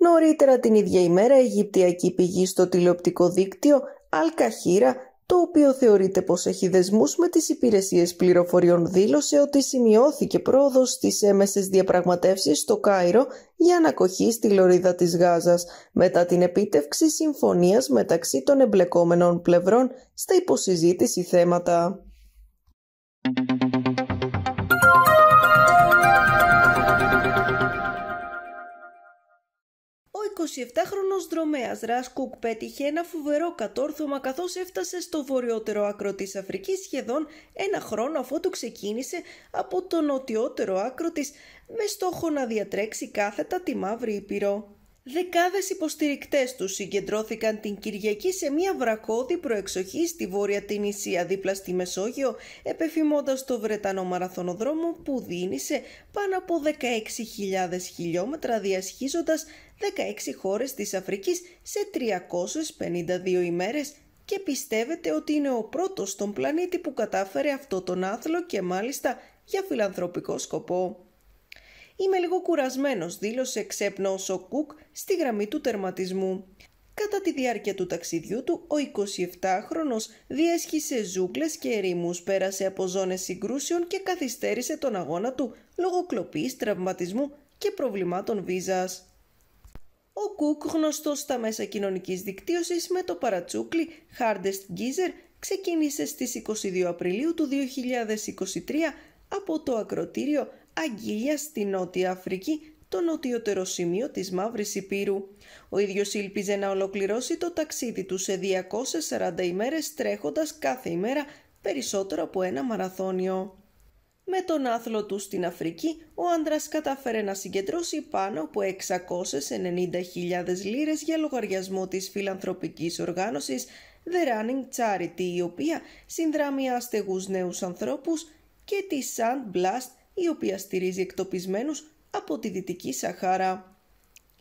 Νωρίτερα την ίδια ημέρα η Αιγυπτιακή πηγή στο τηλεοπτικό δίκτυο Αλκαχύρα, το οποίο θεωρείται πως έχει δεσμούς με τις υπηρεσίες πληροφοριών δήλωσε ότι σημειώθηκε πρόοδος στις έμεσες διαπραγματεύσεις στο Κάιρο για ανακοχή στη λωρίδα της Γάζας μετά την επίτευξη συμφωνίας μεταξύ των εμπλεκόμενων πλευρών στα υποσυζήτηση θέματα. 27χρονος δρομέας Ρασκούκ πέτυχε ένα φοβερό κατόρθωμα καθώς έφτασε στο βορειότερο άκρο της Αφρικής σχεδόν ένα χρόνο αφού το ξεκίνησε από το νοτιότερο άκρο της με στόχο να διατρέξει κάθετα τη Μαύρη Ήπειρο. Δεκάδες υποστηρικτές τους συγκεντρώθηκαν την Κυριακή σε μια βρακώδη προεξοχή στη Βόρεια Τινησία δίπλα στη Μεσόγειο, επεφημώντας το Βρετανό μαραθωνοδρόμο που δίνησε πάνω από 16.000 χιλιόμετρα διασχίζοντας 16 χώρες της Αφρικής σε 352 ημέρες και πιστεύετε ότι είναι ο πρώτος στον πλανήτη που κατάφερε αυτό τον άθλο και μάλιστα για φιλανθρωπικό σκοπό. «Είμαι λίγο κουρασμένος», δήλωσε ξέπνος ο Κουκ στη γραμμή του τερματισμού. Κατά τη διάρκεια του ταξιδιού του, ο 27χρονος διέσχισε ζούγκλες και ερήμους, πέρασε από ζώνες συγκρούσεων και καθυστέρησε τον αγώνα του λόγω κλοπής, τραυματισμού και προβλημάτων βίζας. Ο Κουκ, γνωστός στα μέσα κοινωνικής δικτύωσης με το παρατσούκλι Hardest Geezer, ξεκίνησε στις 22 Απριλίου του 2023 από το ακροτήριο αγγίλια στη Νότια Αφρική, το νοτιότερο σημείο της Μαύρης Υπήρου. Ο ίδιος ήλπιζε να ολοκληρώσει το ταξίδι του σε 240 ημέρες τρέχοντας κάθε ημέρα περισσότερο από ένα μαραθώνιο. Με τον άθλο του στην Αφρική, ο άντρα κατάφερε να συγκεντρώσει πάνω από 690.000 λίρες για λογαριασμό της φιλανθρωπικής οργάνωσης The Running Charity, η οποία συνδράμει αστεγούς νέους ανθρώπους και τη Sand Blast η οποία στηρίζει εκτοπισμένους από τη Δυτική Σαχάρα.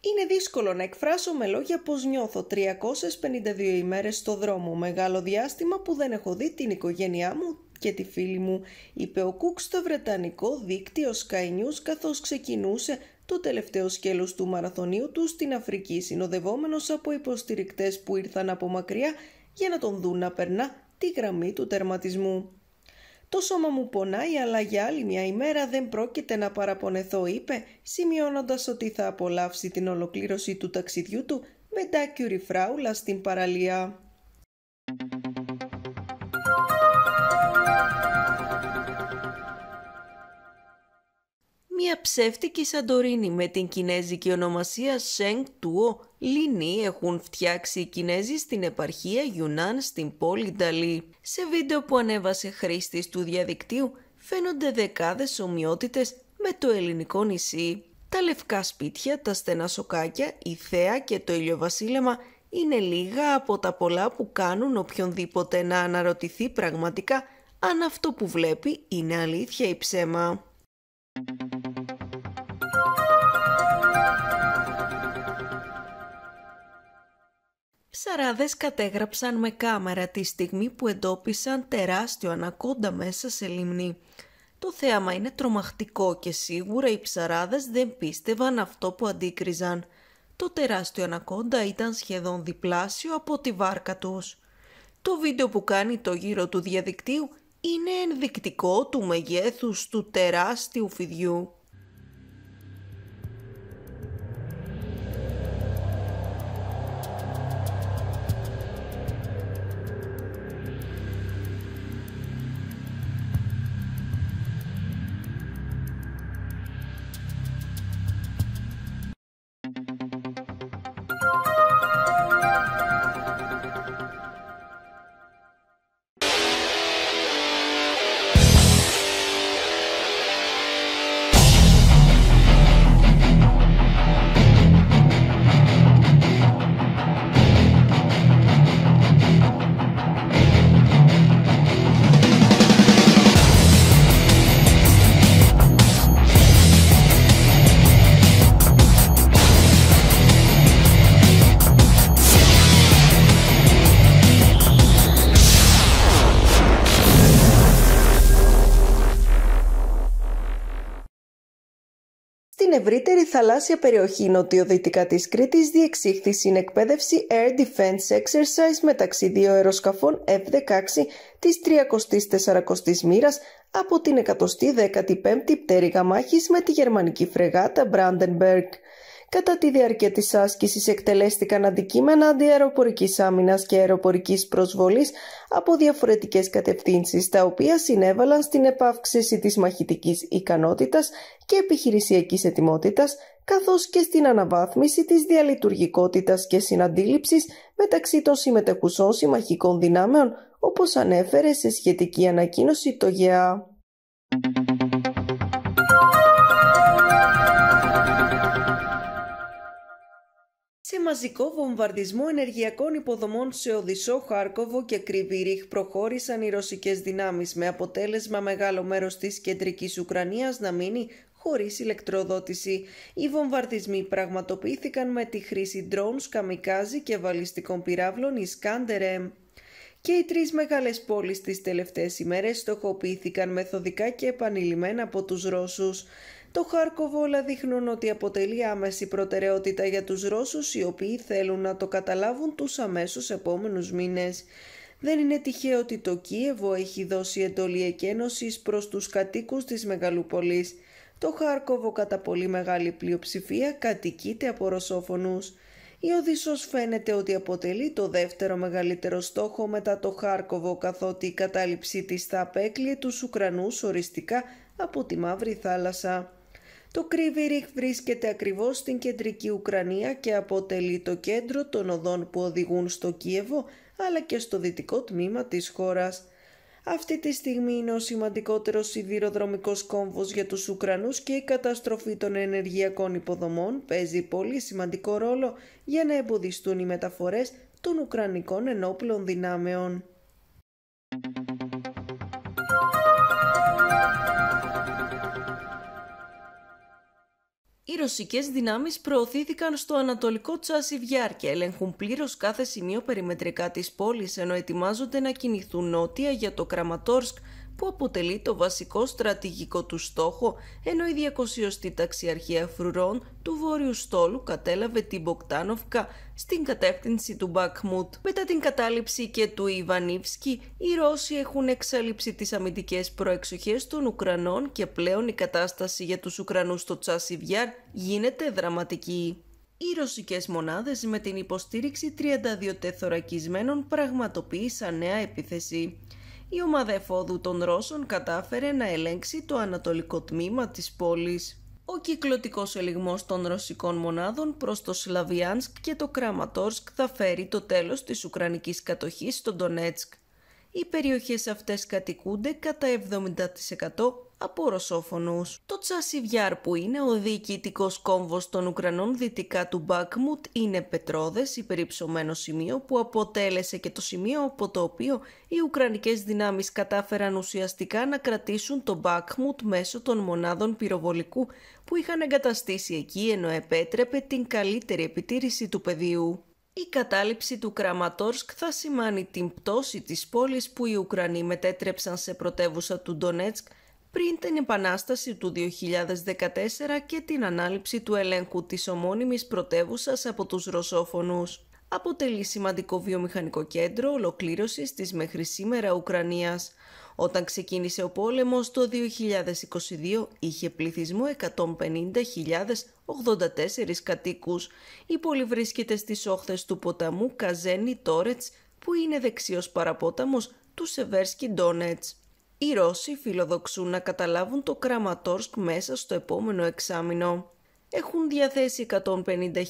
Είναι δύσκολο να εκφράσω με λόγια πως νιώθω 352 ημέρες στο δρόμο, μεγάλο διάστημα που δεν έχω δει την οικογένειά μου και τη φίλη μου, είπε ο Κουκ στο βρετανικό δίκτυο Sky News καθώς ξεκινούσε το τελευταίο σκέλος του μαραθωνίου του στην Αφρική, συνοδευόμενος από υποστηρικτές που ήρθαν από μακριά για να τον δουν να περνά τη γραμμή του τερματισμού. Το σώμα μου πονάει, αλλά για άλλη μια ημέρα δεν πρόκειται να παραπονεθώ, είπε, σημειώνοντας ότι θα απολαύσει την ολοκλήρωση του ταξιδιού του με τα κιουριφράουλα στην παραλία. Μια ψεύτικη σαντορίνη με την κινέζικη ονομασία Σενγκ Τουο Λινί έχουν φτιάξει οι Κινέζοι στην επαρχία Γιουνάν στην πόλη Νταλή. Σε βίντεο που ανέβασε χρήστης του διαδικτύου φαίνονται δεκάδες ομοιότητες με το ελληνικό νησί. Τα λευκά σπίτια, τα στενά σοκάκια, η θέα και το ηλιοβασίλεμα είναι λίγα από τα πολλά που κάνουν οποιονδήποτε να αναρωτηθεί πραγματικά αν αυτό που βλέπει είναι αλήθεια ή ψέμα. Σαράδες κατέγραψαν με κάμερα τη στιγμή που εντόπισαν τεράστιο ανακόντα μέσα σε λιμνή. Το θέαμα είναι τρομακτικό και σίγουρα οι ψαράδες δεν πίστευαν αυτό που αντίκριζαν. Το τεράστιο ανακόντα ήταν σχεδόν διπλάσιο από τη βάρκα τους. Το βίντεο που κάνει το γύρο του διαδικτύου είναι ενδεικτικό του μεγέθους του τεράστιου φιδιού. ευρύτερη θαλάσσια περιοχή νοτιοδυτικά της Κρήτης διεξήχθη συνεκπαίδευση Air Defense Exercise μεταξύ δύο αεροσκαφών F-16 της 34ης μοίρας από την 115η πτέρυγα μάχης με τη γερμανική φρεγάτα Brandenburg. Κατά τη διάρκεια της άσκησης εκτελέστηκαν αντικείμενα αντιαεροπορικής άμυνας και αεροπορικής προσβολής από διαφορετικές κατευθύνσεις, τα οποία συνέβαλαν στην επαύξηση της μαχητικής ικανότητας και επιχειρησιακής ετοιμότητας, καθώς και στην αναβάθμιση της διαλειτουργικότητας και συναντήληψης μεταξύ των συμμετεχουσών συμμαχικών δυνάμεων, όπως ανέφερε σε σχετική ανακοίνωση το ΓΕΑ. σε μαζικό βομβαρδισμό ενεργειακών υποδομών σε Οδυσσό, Χάρκοβο και Κρυβίριχ προχώρησαν οι ρωσικές δυνάμεις με αποτέλεσμα μεγάλο μέρος της κεντρικής Ουκρανίας να μείνει χωρίς ηλεκτροδότηση. Οι βομβαρδισμοί πραγματοποιήθηκαν με τη χρήση ντρόουν, καμικάζι και βαλιστικών πυράβλων Ισκάντερεμ. Και οι τρεις μεγάλες πόλεις τις τελευταίες ημέρες στοχοποιήθηκαν μεθοδικά και επανειλημμένα από τους Ρώσους. Το Χάρκοβο όλα δείχνουν ότι αποτελεί άμεση προτεραιότητα για τους Ρώσους οι οποίοι θέλουν να το καταλάβουν τους αμέσως επόμενους μήνες. Δεν είναι τυχαίο ότι το Κίεβο έχει δώσει εντολή εκένωσης προς τους κατοίκους της Μεγαλούπολης. Το Χάρκοβο κατά πολύ μεγάλη πλειοψηφία κατοικείται από ρωσόφωνους. Η Οδύσσος φαίνεται ότι αποτελεί το δεύτερο μεγαλύτερο στόχο μετά το Χάρκοβο καθότι η κατάληψή της θα απέκλειε τους Ουκρανούς οριστικά από τη Μαύρη Θάλασσα. Το Κρυβιρίχ βρίσκεται ακριβώς στην κεντρική Ουκρανία και αποτελεί το κέντρο των οδών που οδηγούν στο Κίεβο αλλά και στο δυτικό τμήμα της χώρας. Αυτή τη στιγμή είναι ο σημαντικότερος σιδηροδρομικός κόμβος για τους Ουκρανούς και η καταστροφή των ενεργειακών υποδομών παίζει πολύ σημαντικό ρόλο για να εμποδιστούν οι μεταφορές των Ουκρανικών ενόπλων δυνάμεων. Οι ρωσικές δυνάμεις προωθήθηκαν στο ανατολικό Τσασιβιάρ και έλεγχουν πλήρως κάθε σημείο περιμετρικά της πόλης ενώ ετοιμάζονται να κινηθούν νότια για το Κραματόρσκ που αποτελεί το βασικό στρατηγικό του στόχο, ενώ η 200η ταξιαρχία φρουρών του Βόρειου Στόλου κατέλαβε την Μποκτάνοφκα στην κατεύθυνση του Μπακμούτ. Μετά την κατάληψη και του Ιβανίφσκι, οι Ρώσοι έχουν εξαλείψει τις αμυντικές προεξοχές των Ουκρανών και πλέον η κατάσταση για τους Ουκρανούς στο Τσάσιβιάρ γίνεται δραματική. Οι ρωσικές μονάδες με την υποστήριξη 32 τεθωρακισμένων πραγματοποίησαν νέα επίθεση η ομάδα εφόδου των Ρώσων κατάφερε να ελέγξει το ανατολικό τμήμα της πόλης. Ο κυκλωτικός ελιγμός των ρωσικών μονάδων προς το Σλαβιάνσκ και το Κραματόρσκ θα φέρει το τέλος της ουκρανικής κατοχής στο Ντονέτσκ. Οι περιοχές αυτές κατοικούνται κατά 70% από ρωσόφωνους. Το Τσασιβιάρ που είναι ο διοικητικός κόμβος των Ουκρανών δυτικά του Μπάκμουτ είναι πετρόδες υπερυψωμένο σημείο που αποτέλεσε και το σημείο από το οποίο οι ουκρανικές δυνάμεις κατάφεραν ουσιαστικά να κρατήσουν το Μπάκμουτ μέσω των μονάδων πυροβολικού που είχαν εγκαταστήσει εκεί ενώ επέτρεπε την καλύτερη επιτήρηση του πεδίου. Η κατάληψη του Κραματόρσκ θα σημάνει την πτώση της πόλης που οι Ουκρανοί μετέτρεψαν σε πρωτεύουσα του Ντονέτσκ πριν την επανάσταση του 2014 και την ανάληψη του ελέγχου της ομώνυμης πρωτεύουσας από τους ρωσόφωνους. Αποτελεί σημαντικό βιομηχανικό κέντρο ολοκλήρωσης της μέχρι σήμερα Ουκρανίας. Όταν ξεκίνησε ο πόλεμος το 2022 είχε πληθυσμό 150.084 κατοίκους. Η πόλη βρίσκεται στις όχθες του ποταμού Καζένι Τόρετς που είναι δεξίος παραπόταμος του Σεβέρσκι ντόνετ. Οι Ρώσοι φιλοδοξούν να καταλάβουν το Κραματόρσκ μέσα στο επόμενο εξάμεινο. Έχουν διαθέσει 150.000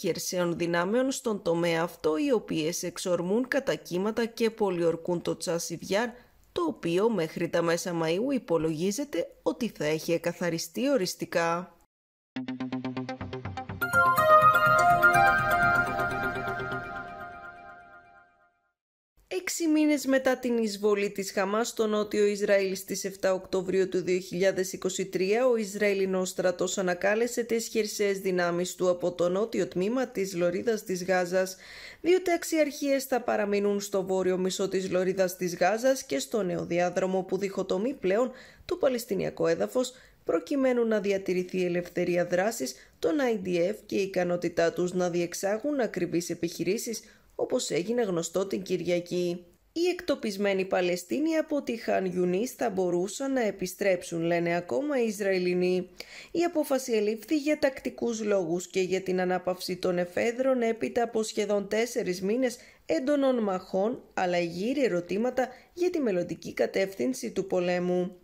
χερσαίων δυνάμεων στον τομέα αυτό, οι οποίες εξορμούν κατά κύματα και πολιορκούν το Τσάσιβιάρ, το οποίο μέχρι τα μέσα Μαΐου υπολογίζεται ότι θα έχει εκαθαριστεί οριστικά. Έξι μήνες μετά την εισβολή της Χαμάς στο Νότιο Ισραήλ στις 7 Οκτωβρίου του 2023, ο Ισραηλινός στρατός ανακάλεσε τις χερσαίες δυνάμεις του από το νότιο τμήμα της Λωρίδας της Γάζας. Δύο ταξιαρχίες θα παραμείνουν στο βόρειο μισό της Λωρίδας της Γάζας και στο νέο διάδρομο που διχοτομεί πλέον το Παλαιστινιακό έδαφος προκειμένου να διατηρηθεί η ελευθερία δράσης των IDF και η ικανότητά τους να διεξάγουν ακριβείς επιχειρήσεις όπως έγινε γνωστό την Κυριακή. Οι εκτοπισμένοι Παλαιστίνοι από τη Χαν Γιουνίς θα μπορούσαν να επιστρέψουν, λένε ακόμα οι Ισραηλινοί. Η απόφαση ελήφθη για τακτικούς λόγους και για την ανάπαυση των εφέδρων έπειτα από σχεδόν τέσσερις μήνες έντονων μαχών, αλλά γύρει ερωτήματα για τη μελλοντική κατεύθυνση του πολέμου.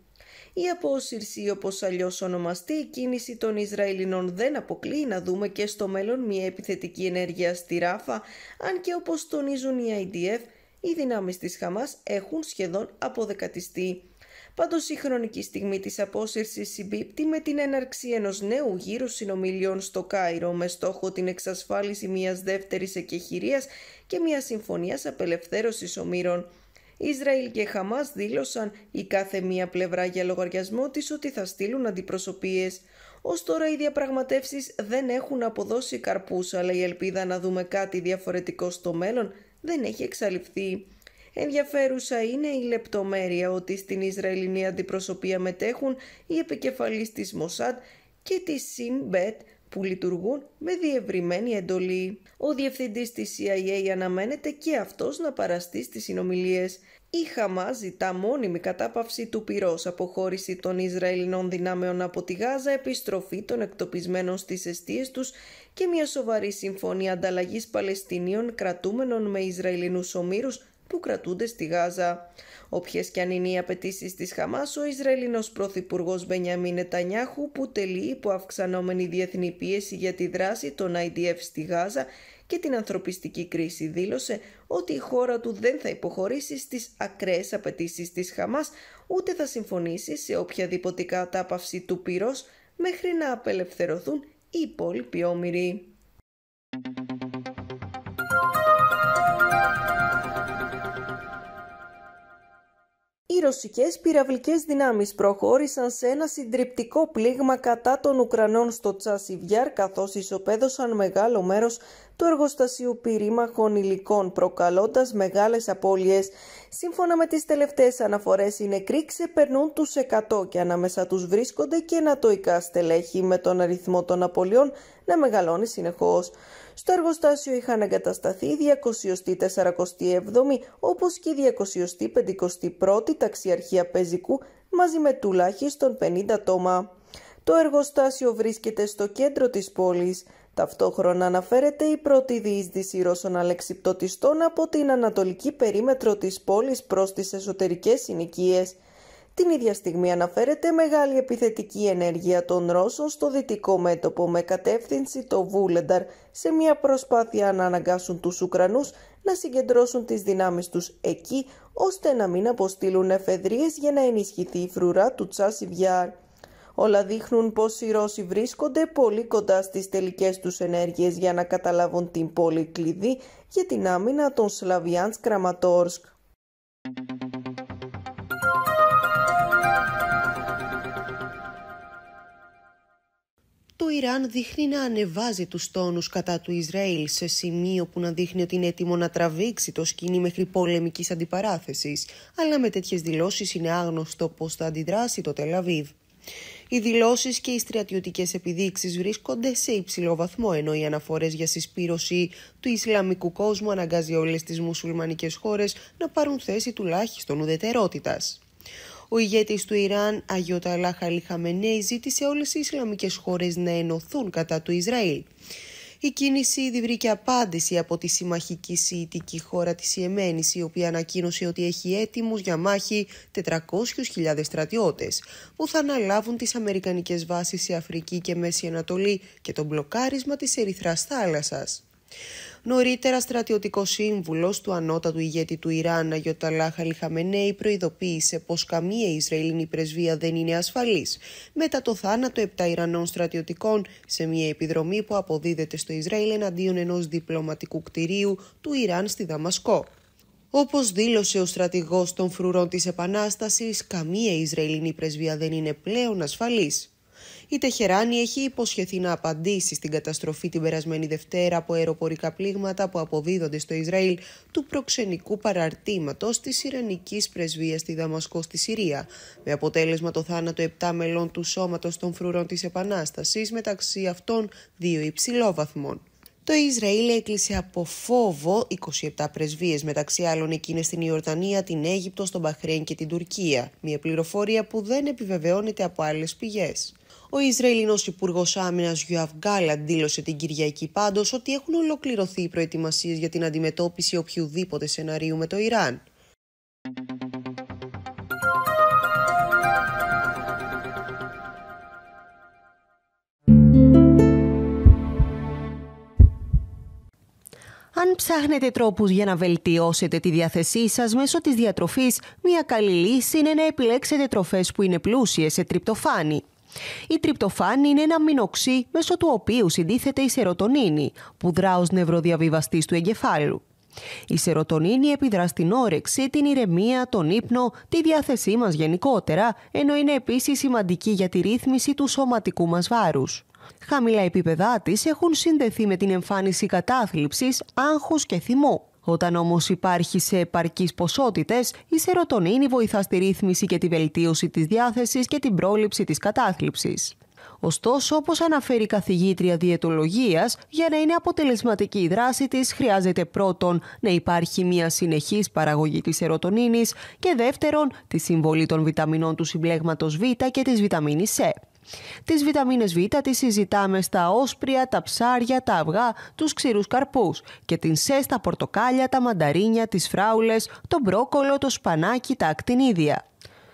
Η απόσυρση, όπως αλλιώς ονομαστεί, η κίνηση των Ισραηλινών δεν αποκλείει να δούμε και στο μέλλον μια επιθετική ενέργεια στη Ράφα, αν και όπως τονίζουν οι IDF, οι δυνάμεις της Χαμάς έχουν σχεδόν αποδεκατιστεί. Πάντως, η χρονική στιγμή της απόσυρσης συμπίπτει με την έναρξη ενός νέου γύρου συνομιλιών στο Κάιρο με στόχο την εξασφάλιση μιας δεύτερης εκεχηρίας και μια συμφωνία απελευθέρωσης ομήρων. Ισραήλ και Χαμάς δήλωσαν η κάθε μία πλευρά για λογαριασμό της ότι θα στείλουν αντιπροσωπείες. Ως τώρα οι διαπραγματεύσεις δεν έχουν αποδώσει καρπούς, αλλά η ελπίδα να δούμε κάτι διαφορετικό στο μέλλον δεν έχει εξαλειφθεί. Ενδιαφέρουσα είναι η λεπτομέρεια ότι στην Ισραηλινή αντιπροσωπεία μετέχουν οι επικεφαλής της Μοσάτ και της Σιν που λειτουργούν με διευρυμένη εντολή. Ο διευθυντής της CIA αναμένεται και αυτός να παραστεί στις συνομιλίες. Η Χαμάς ζητά μόνιμη κατάπαυση του πυρός, αποχώρηση των Ισραηλινών δυνάμεων από τη Γάζα, επιστροφή των εκτοπισμένων στις αιστείες τους και μια σοβαρή συμφωνία ανταλλαγής Παλαιστινίων κρατούμενων με Ισραηλινούς ομήρους που κρατούνται στη Γάζα. Όποιες και αν είναι οι απαιτήσεις της Χαμάς, ο Ισραηλινός Πρωθυπουργός Μπενιαμίν Νετανιάχου, που τελεί υπό αυξανόμενη διεθνή πίεση για τη δράση των IDF στη Γάζα και την ανθρωπιστική κρίση, δήλωσε ότι η χώρα του δεν θα υποχωρήσει στις ακραίες απαιτήσεις της Χαμάς, ούτε θα συμφωνήσει σε οποιαδήποτε κατάπαυση του πυρός μέχρι να απελευθερωθούν οι υπόλοιποι όμοιροι. οι ρωσικές πυραυλικές δυνάμεις προχώρησαν σε ένα συντριπτικό πλήγμα κατά των Ουκρανών στο Τσασιβιάρ καθώς ισοπαίδωσαν μεγάλο μέρος του εργοστασίου πυρήμαχων υλικών προκαλώντας μεγάλες απώλειες. Σύμφωνα με τις τελευταίες αναφορές οι νεκροί ξεπερνούν τους 100 και ανάμεσα τους βρίσκονται και νατοϊκά στελέχη με τον αριθμό των απολειών να μεγαλώνει συνεχώς. Στο εργοστάσιο είχαν εγκατασταθεί η 247η όπως και η 251η ταξιαρχία πεζικού μαζί με τουλάχιστον 50 τόμα. Το εργοστάσιο βρίσκεται στο κέντρο της πόλης. Ταυτόχρονα αναφέρεται η πρώτη διείσδυση Ρώσων αλεξιπτοτιστών από την ανατολική περίμετρο της πόλης προς τις εσωτερικές συνοικίες. Την ίδια στιγμή αναφέρεται μεγάλη επιθετική ενέργεια των Ρώσων στο δυτικό μέτωπο με κατεύθυνση το Βούλενταρ σε μια προσπάθεια να αναγκάσουν τους Ουκρανούς να συγκεντρώσουν τις δυνάμεις τους εκεί ώστε να μην αποστείλουν εφεδρίες για να ενισχυθεί η φρουρά του Τσάσιβιάρ. Όλα δείχνουν πως οι Ρώσοι βρίσκονται πολύ κοντά στις τελικές τους ενέργειες για να καταλάβουν την πόλη κλειδί για την άμυνα των Σλαβιάνς Κραματόρσκ. Το Ιράν δείχνει να ανεβάζει τους τόνους κατά του Ισραήλ σε σημείο που να δείχνει ότι είναι έτοιμο να τραβήξει το σκηνή μέχρι πολεμικής αντιπαράθεσης, αλλά με τέτοιες δηλώσεις είναι άγνωστο πώς θα αντιδράσει το Τελαβίβ. Οι δηλώσεις και οι στρατιωτικές επιδείξεις βρίσκονται σε υψηλό βαθμό, ενώ οι αναφορές για συσπήρωση του Ισλαμικού κόσμου αναγκάζει όλες τις μουσουλμανικές χώρες να πάρουν θέση τουλάχιστον ουδετερότητας. Ο ηγέτης του Ιράν, Αγιοταλά Χαλιχαμενέη, ζήτησε όλες οι Ισλαμικές χώρες να ενωθούν κατά του Ισραήλ. Η κίνηση ήδη βρήκε απάντηση από τη συμμαχική σιητική χώρα της Ιεμένης, η οποία ανακοίνωσε ότι έχει έτοιμους για μάχη 400.000 στρατιώτες, που θα αναλάβουν τις αμερικανικές βάσεις σε Αφρική και Μέση Ανατολή και το μπλοκάρισμα της Ερυθράς θάλασσας. Νωρίτερα, στρατιωτικός σύμβουλος του ανώτατου ηγέτη του Ιράν, Αγιοταλά Χαλιχαμενέη, προειδοποίησε πως καμία Ισραηλινή πρεσβεία δεν είναι ασφαλής μετά το θάνατο 7 Ιρανών στρατιωτικών σε μια επιδρομή που αποδίδεται στο Ισραήλ εναντίον ενός διπλωματικού κτηρίου του Ιράν στη Δαμασκό. Όπως δήλωσε ο στρατηγός των φρουρών της Επανάστασης, καμία Ισραηλινή πρεσβεία δεν είναι πλέον ασφαλής. Η Τεχεράνη έχει υποσχεθεί να απαντήσει στην καταστροφή την περασμένη Δευτέρα από αεροπορικά πλήγματα που αποδίδονται στο Ισραήλ του προξενικού παραρτήματος της Ιρανικής πρεσβείας στη Δαμασκό στη Συρία, με αποτέλεσμα το θάνατο 7 μελών του σώματος των φρουρών της Επανάστασης, μεταξύ αυτών δύο υψηλόβαθμων. Το Ισραήλ έκλεισε από φόβο 27 πρεσβείες, μεταξύ άλλων εκείνες στην Ιορδανία, την Αίγυπτο, στον Μπαχρέν και την Τουρκία. Μια πληροφορία που δεν επιβεβαιώνεται από άλλες πηγές. Ο Ισραηλινός Υπουργός Άμυνας Γιουαβ Γκάλαντ δήλωσε την Κυριακή πάντως ότι έχουν ολοκληρωθεί οι προετοιμασίες για την αντιμετώπιση οποιοδήποτε σεναρίου με το Ιράν. Αν ψάχνετε τρόπους για να βελτιώσετε τη διάθεσή σας μέσω της διατροφής, μια καλή λύση είναι να επιλέξετε τροφές που είναι πλούσιες σε τριπτοφάνη. Η τριπτοφάνη είναι ένα μινοξύ μέσω του οποίου συντίθεται η σερωτονίνη, που δρά ως νευροδιαβιβαστής του εγκεφάλου. Η σερωτονίνη επιδρά στην όρεξη, την ηρεμία, τον ύπνο, τη διάθεσή μας γενικότερα, ενώ είναι επίσης σημαντική για τη ρύθμιση του σωματικού μας βάρους. Χαμηλά επίπεδά της έχουν συνδεθεί με την εμφάνιση κατάθλιψης, άγχους και θυμού. Όταν όμως υπάρχει σε επαρκείς ποσότητες, η σερωτονίνη βοηθά στη ρύθμιση και τη βελτίωση της διάθεσης και την πρόληψη της κατάθλιψης. Ωστόσο, όπως αναφέρει η καθηγήτρια διαιτολογίας, για να είναι αποτελεσματική η δράση της, χρειάζεται πρώτον να υπάρχει μια συνεχής παραγωγή της σερωτονίνης και δεύτερον τη συμβολή των βιταμινών του συμπλέγματος Β και της βιταμίνης C. Τις βιταμίνες Β τις συζητάμε στα όσπρια, τα ψάρια, τα αυγά, τους ξηρούς καρπούς και την σέ στα πορτοκάλια, τα μανταρίνια, τις φράουλες, το μπρόκολο, το σπανάκι, τα ακτινίδια.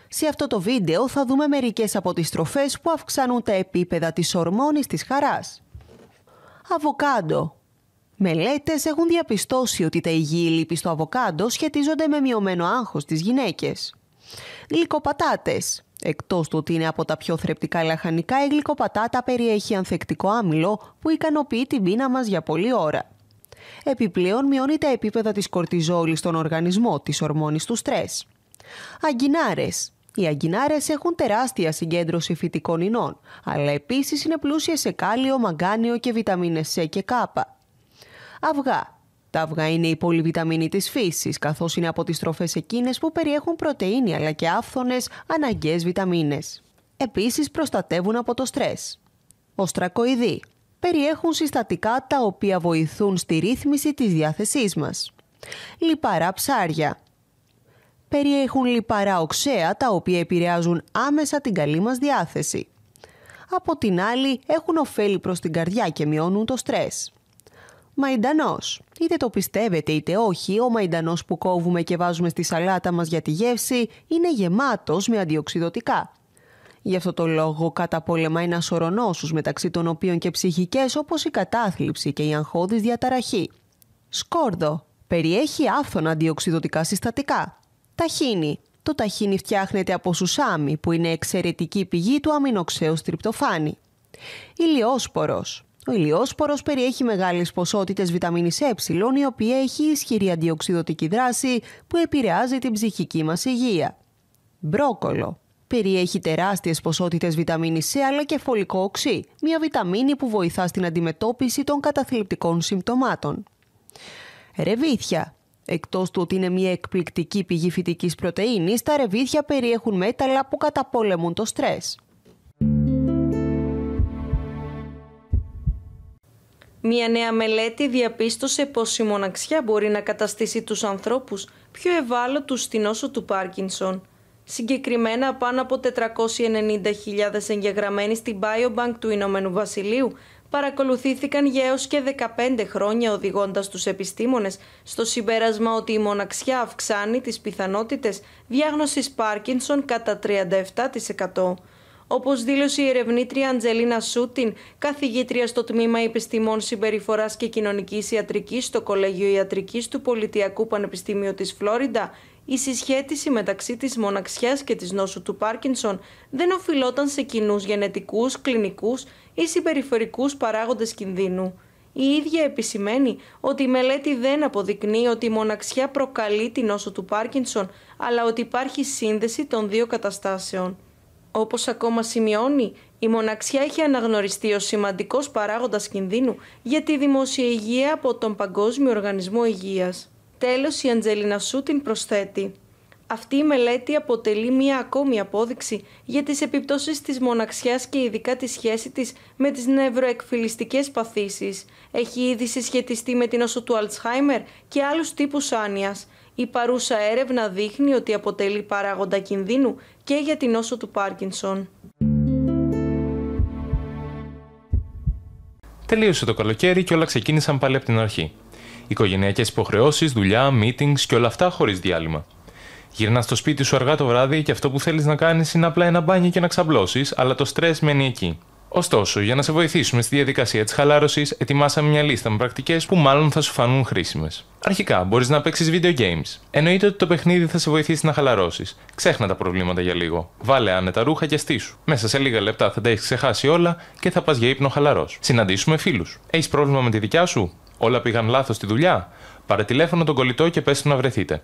Σε αυτό το βίντεο θα δούμε μερικές από τις τροφές που αυξάνουν τα επίπεδα της ορμόνης της χαράς. Αβοκάντο. Μελέτες έχουν διαπιστώσει ότι τα υγιή επιπεδα της ορμονης της χαρας αβοκαντο μελετες εχουν διαπιστωσει οτι τα υγιη λύπη στο αβοκάντο σχετίζονται με μειωμένο άγχος στις γυναίκες. Γλυκοπατάτες. Εκτός του ότι είναι από τα πιο θρεπτικά λαχανικά, η γλυκοπατάτα περιέχει ανθεκτικό άμυλο που ικανοποιεί την πείνα μας για πολλή ώρα. Επιπλέον, μειώνει τα επίπεδα της κορτιζόλης στον οργανισμό, της ορμόνης του στρες. Αγκινάρες. Οι αγκινάρες έχουν τεράστια συγκέντρωση φυτικών ινών, αλλά επίσης είναι πλούσιε σε κάλιο, μαγκάνιο και βιταμίνες C και K. Αυγά. Τα αυγά είναι η πολυβιταμίνη της φύσης, καθώς είναι από τις τροφές εκείνες που περιέχουν πρωτενη αλλά και άφθονες αναγκαίες βιταμίνες. Επίσης προστατεύουν από το στρες. Οστρακοειδή. Περιέχουν συστατικά τα οποία βοηθούν στη ρύθμιση της διάθεσής μας. Λιπαρά ψάρια. Περιέχουν λιπαρά οξέα τα οποία επηρεάζουν άμεσα την καλή μας διάθεση. Από την άλλη έχουν ωφέλη προς την καρδιά και μειώνουν το στρες μαϊντανός. Είτε το πιστεύετε είτε όχι, ο μαϊντανός που κόβουμε και βάζουμε στη σαλάτα μας για τη γεύση είναι γεμάτος με αντιοξυδοτικά. Γι' αυτό το λόγο καταπολεμά ένα σωρό μεταξύ των οποίων και ψυχικές όπως η κατάθλιψη και η αγχώδης διαταραχή. Σκόρδο. Περιέχει άφθονα αντιοξυδοτικά συστατικά. Ταχίνι. Το ταχίνι φτιάχνεται από σουσάμι που είναι εξαιρετική πηγή του αμινοξέου τριπτοφάνη. Ηλιόσπορος. Ο ηλιόσπορος περιέχει μεγάλες ποσότητες βιταμίνης ε, η οποία έχει ισχυρή αντιοξυδοτική δράση που επηρεάζει την ψυχική μας υγεία. Μπρόκολο. Περιέχει τεράστιες ποσότητες βιταμίνης C ε, αλλά και φολικό οξύ, μια βιταμίνη που βοηθά στην αντιμετώπιση των καταθλιπτικών συμπτωμάτων. Ρεβίθια. Εκτός του ότι είναι μια εκπληκτική πηγή φυτικής πρωτεΐνης, τα ρεβίθια περιέχουν μέταλλα που καταπολεμούν το στρες. Μία νέα μελέτη διαπίστωσε πως η μοναξιά μπορεί να καταστήσει τους ανθρώπους πιο ευάλωτους στην νόσο του Πάρκινσον. Συγκεκριμένα πάνω από 490.000 εγγεγραμμένοι στην Biobank του Ηνωμένου Βασιλείου παρακολουθήθηκαν για έως και 15 χρόνια οδηγώντας τους επιστήμονες στο συμπέρασμα ότι η μοναξιά αυξάνει τις πιθανότητες διάγνωσης Πάρκινσον κατά 37%. Όπως δήλωσε η ερευνήτρια Αντζελίνα Σούτιν, καθηγήτρια στο τμήμα Επιστημών Συμπεριφοράς και Κοινωνικής Ιατρικής στο Κολέγιο Ιατρικής του Πολιτιακού Πανεπιστημίου της Φλόριντα, η συσχέτιση μεταξύ της μοναξιάς και της νόσου του Πάρκινσον δεν οφειλόταν σε κοινούς γενετικούς, κλινικούς ή συμπεριφορικούς παράγοντες κινδύνου. Η ίδια επισημαίνει ότι η μελέτη δεν αποδεικνύει ότι η μοναξιά προκαλεί την νόσο του Πάρκινσον, αλλά ότι υπάρχει σύνδεση των δύο καταστάσεων. Όπως ακόμα σημειώνει, η μοναξιά έχει αναγνωριστεί ως σημαντικός παράγοντας κινδύνου για τη δημόσια υγεία από τον Παγκόσμιο Οργανισμό Υγείας. Τέλος, η Αντζέλινα την προσθέτει. Αυτή η μελέτη αποτελεί μία ακόμη απόδειξη για τις επιπτώσεις της μοναξιάς και ειδικά τη σχέση της με τις νευροεκφυλιστικές παθήσεις. Έχει ήδη συσχετιστεί με την όσο του Αλτσχάιμερ και άλλους τύπους άνοιας. Η παρούσα έρευνα δείχνει ότι αποτελεί παράγοντα κινδύνου και για την όσο του Πάρκινσον. Τελείωσε το καλοκαίρι και όλα ξεκίνησαν πάλι από την αρχή. Οικογενειακές υποχρεώσεις, δουλειά, meetings και όλα αυτά χωρίς διάλειμμα. Γυρνάς στο σπίτι σου αργά το βράδυ και αυτό που θέλεις να κάνεις είναι απλά ένα μπάνιο και να ξαμπλώσει, αλλά το στρε μένει εκεί. Ωστόσο, για να σε βοηθήσουμε στη διαδικασία της χαλάρωσης, ετοιμάσαμε μια λίστα με πρακτικές που μάλλον θα σου φανούν χρήσιμες. Αρχικά, μπορείς να παίξεις video games. Εννοείται ότι το παιχνίδι θα σε βοηθήσει να χαλαρώσεις. Ξέχνα τα προβλήματα για λίγο. Βάλε άνετα ρούχα και στήσου. Μέσα σε λίγα λεπτά θα τα έχεις ξεχάσει όλα και θα πας για ύπνο χαλαρός. Συναντήσουμε φίλους. Έχεις πρόβλημα με τη δικιά σου. Όλα πήγαν λάθος στη δουλειά. Πάρε τηλέφωνο τον κολλητό και πες να βρεθείτε.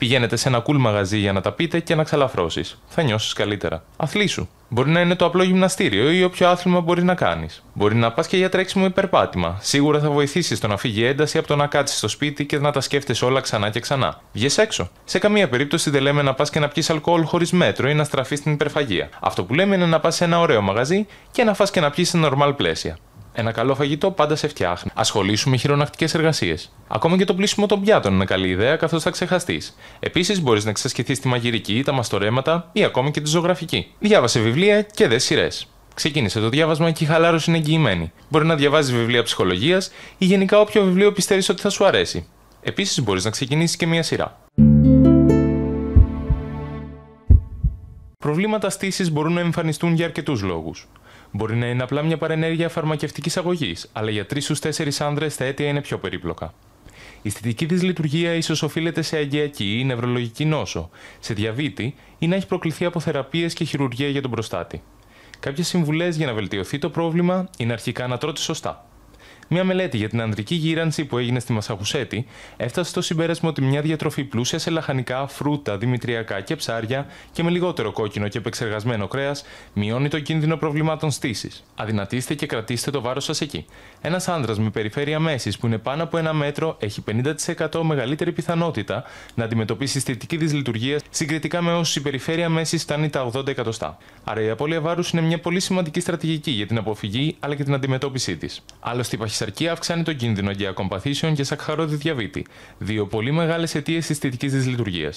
Πηγαίνετε σε ένα cool μαγαζί για να τα πείτε και να ξαλαφρώσεις. Θα νιώσεις καλύτερα. Αθλήσου. Μπορεί να είναι το απλό γυμναστήριο ή όποιο άθλημα μπορεί να κάνεις. Μπορεί να πας και για τρέξιμο ή περπάτημα. Σίγουρα θα βοηθήσεις το να φύγει ένταση από το να κάτσεις στο σπίτι και να τα σκέφτεσαι όλα ξανά και ξανά. Βγες έξω. Σε καμία περίπτωση δεν λέμε να πας και να πιεις αλκοόλ χωρίς μέτρο ή να στραφείς στην υπερφαγία. Αυτό που λέμε είναι να πας σε ένα ωραίο μαγαζί και να φας και να πιεις σε normal πλαίσια. Ένα καλό φαγητό πάντα σε φτιάχνει. Ασχολήσου με χειρονακτικές εργασίες. Ακόμα και το πλήσιμο των πιάτων είναι καλή ιδέα, καθώς θα ξεχαστείς. Επίσης, μπορείς να εξασκηθεί τη μαγειρική, τα μαστορέματα ή ακόμα και τη ζωγραφική. Διάβασε βιβλία και δες σειρές. Ξεκίνησε το διάβασμα και η χαλάρωση είναι εγγυημένη. Μπορεί να διαβάζεις βιβλία ψυχολογίας ή γενικά όποιο βιβλίο πιστεύεις ότι θα σου αρέσει. Επίσης, μπορείς να ξεκινήσεις και μία σειρά. Προβλήματα στήσης μπορούν να εμφανιστούν για αρκετούς λόγους. Μπορεί να είναι απλά μια παρενέργεια φαρμακευτικής αγωγής, αλλά για τρεις στους τέσσερις άνδρες τα αίτια είναι πιο περίπλοκα. Η αισθητική τη λειτουργία ίσως οφείλεται σε αγκιακή ή νευρολογική νόσο, σε διαβήτη ή να έχει προκληθεί από θεραπείες και χειρουργία για τον προστάτη. Κάποιες συμβουλές για να βελτιωθεί το πρόβλημα είναι αρχικά να τρώτε σωστά. Μια μελέτη για την ανδρική γύρανση που έγινε στη Μασαχουσέτη έφτασε στο συμπέρασμα ότι μια διατροφή πλούσια σε λαχανικά, φρούτα, δημητριακά και ψάρια και με λιγότερο κόκκινο και επεξεργασμένο κρέας μειώνει το κίνδυνο προβλημάτων στήσης. Αδυνατήστε και κρατήστε το βάρος σας εκεί. Ένας άνδρας με περιφέρεια μέσης που είναι πάνω από ένα μέτρο έχει 50% μεγαλύτερη πιθανότητα να αντιμετωπίσει θετική δυσλειτουργία συγκριτικά με όσους η περιφέρεια μέσης φτάνει τα 80 εκατοστά. Άρα η απώλεια βάρους είναι μια πολύ σημαντική στρατηγική για την αποφυγή αλλά και την αντιμετώπιση της. Άλλωστε υπάρχει δυσαρκία αυξάνει τον κίνδυνο αγκαιακών παθήσεων και σακχαρώδη διαβήτη, δύο πολύ μεγάλες αιτίες θετική δυσλειτουργία.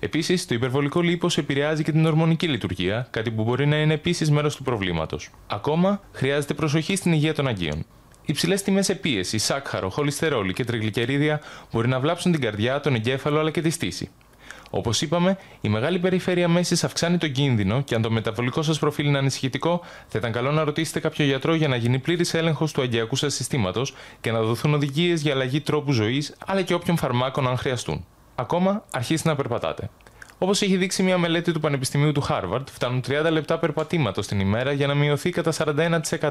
Επίσης, το υπερβολικό λίπος επηρεάζει και την ορμονική λειτουργία, κάτι που μπορεί να είναι επίσης μέρος του προβλήματος. Ακόμα, χρειάζεται προσοχή στην υγεία των αγκίων. Υψηλές τιμές σε πίεση, σάκχαρο, χολυστερόλη και τριγλικερίδια μπορεί να βλάψουν την καρδιά, τον εγκέφαλο αλλά και τη στήση. Όπως είπαμε, η μεγάλη περιφέρεια μέσης αυξάνει τον κίνδυνο και αν το μεταβολικό σας προφίλ είναι ανησυχητικό, θα ήταν καλό να ρωτήσετε κάποιο γιατρό για να γίνει πλήρης έλεγχος του αγκιακού σας συστήματος και να δοθούν οδηγίες για αλλαγή τρόπου ζωής αλλά και όποιων φαρμάκων αν χρειαστούν. Ακόμα, αρχίστε να περπατάτε. Όπως έχει δείξει μια μελέτη του Πανεπιστημίου του Χάρβαρντ, φτάνουν 30 λεπτά περπατήματος την ημέρα για να μειωθεί κατά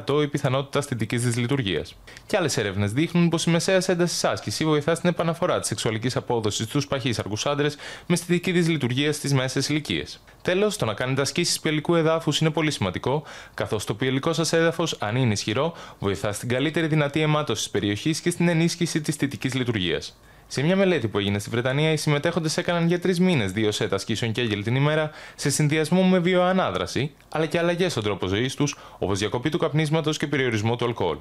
41% η πιθανότητα αισθητική δυσλειτουργίας. Και άλλες έρευνες δείχνουν πως η μεσαία ένταση άσκηση βοηθά στην επαναφορά της σεξουαλικής απόδοσης στους παχύς αρκού άντρες με αισθητική δυσλειτουργία στις μέσες ηλικίες. Τέλος, το να κάνετε ασκήσεις πιελικού εδάφους είναι πολύ σημαντικό, καθώς το πιελικό σας έδαφος, αν είναι ισχυρό, βοηθά στην καλύτερη δυνατή αιμάτωση της περιοχής και στην ενίσχυση της θετικής λειτουργίας. Σε μια μελέτη που έγινε στη Βρετανία, οι συμμετέχοντες έκαναν για τρεις μήνες δύο σετ ασκήσεων Κέγελ την ημέρα σε συνδυασμό με βιοανάδραση, αλλά και αλλαγές στον τρόπο ζωής τους, όπως διακοπή του καπνίσματος και περιορισμό του αλκοόλ.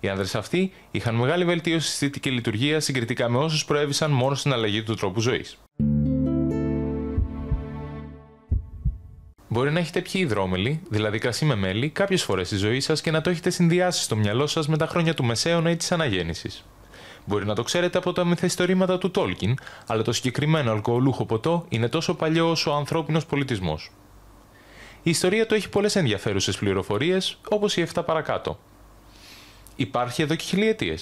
Οι άνδρες αυτοί είχαν μεγάλη βελτίωση στη θετική λειτουργία συγκριτικά με όσους προέβησαν μόνο στην αλλαγή του τρόπου ζωής. Μπορεί να έχετε πιει υδρόμελι, δηλαδή κρασί με μέλι, κάποιες φορές στη ζωή σας και να το έχετε συνδυάσει στο μυαλό σας με τα χρόνια του μεσαίωνα ή της αναγέννησης. Μπορεί να το ξέρετε από τα μυθιστορήματα του Τόλκιν, αλλά το συγκεκριμένο αλκοολούχο ποτό είναι τόσο παλιό όσο ο ανθρώπινος πολιτισμός. Η ιστορία του έχει πολλές ενδιαφέρουσες πληροφορίες, όπως η 7 παρακάτω. Υπάρχει εδώ και χιλιετίες.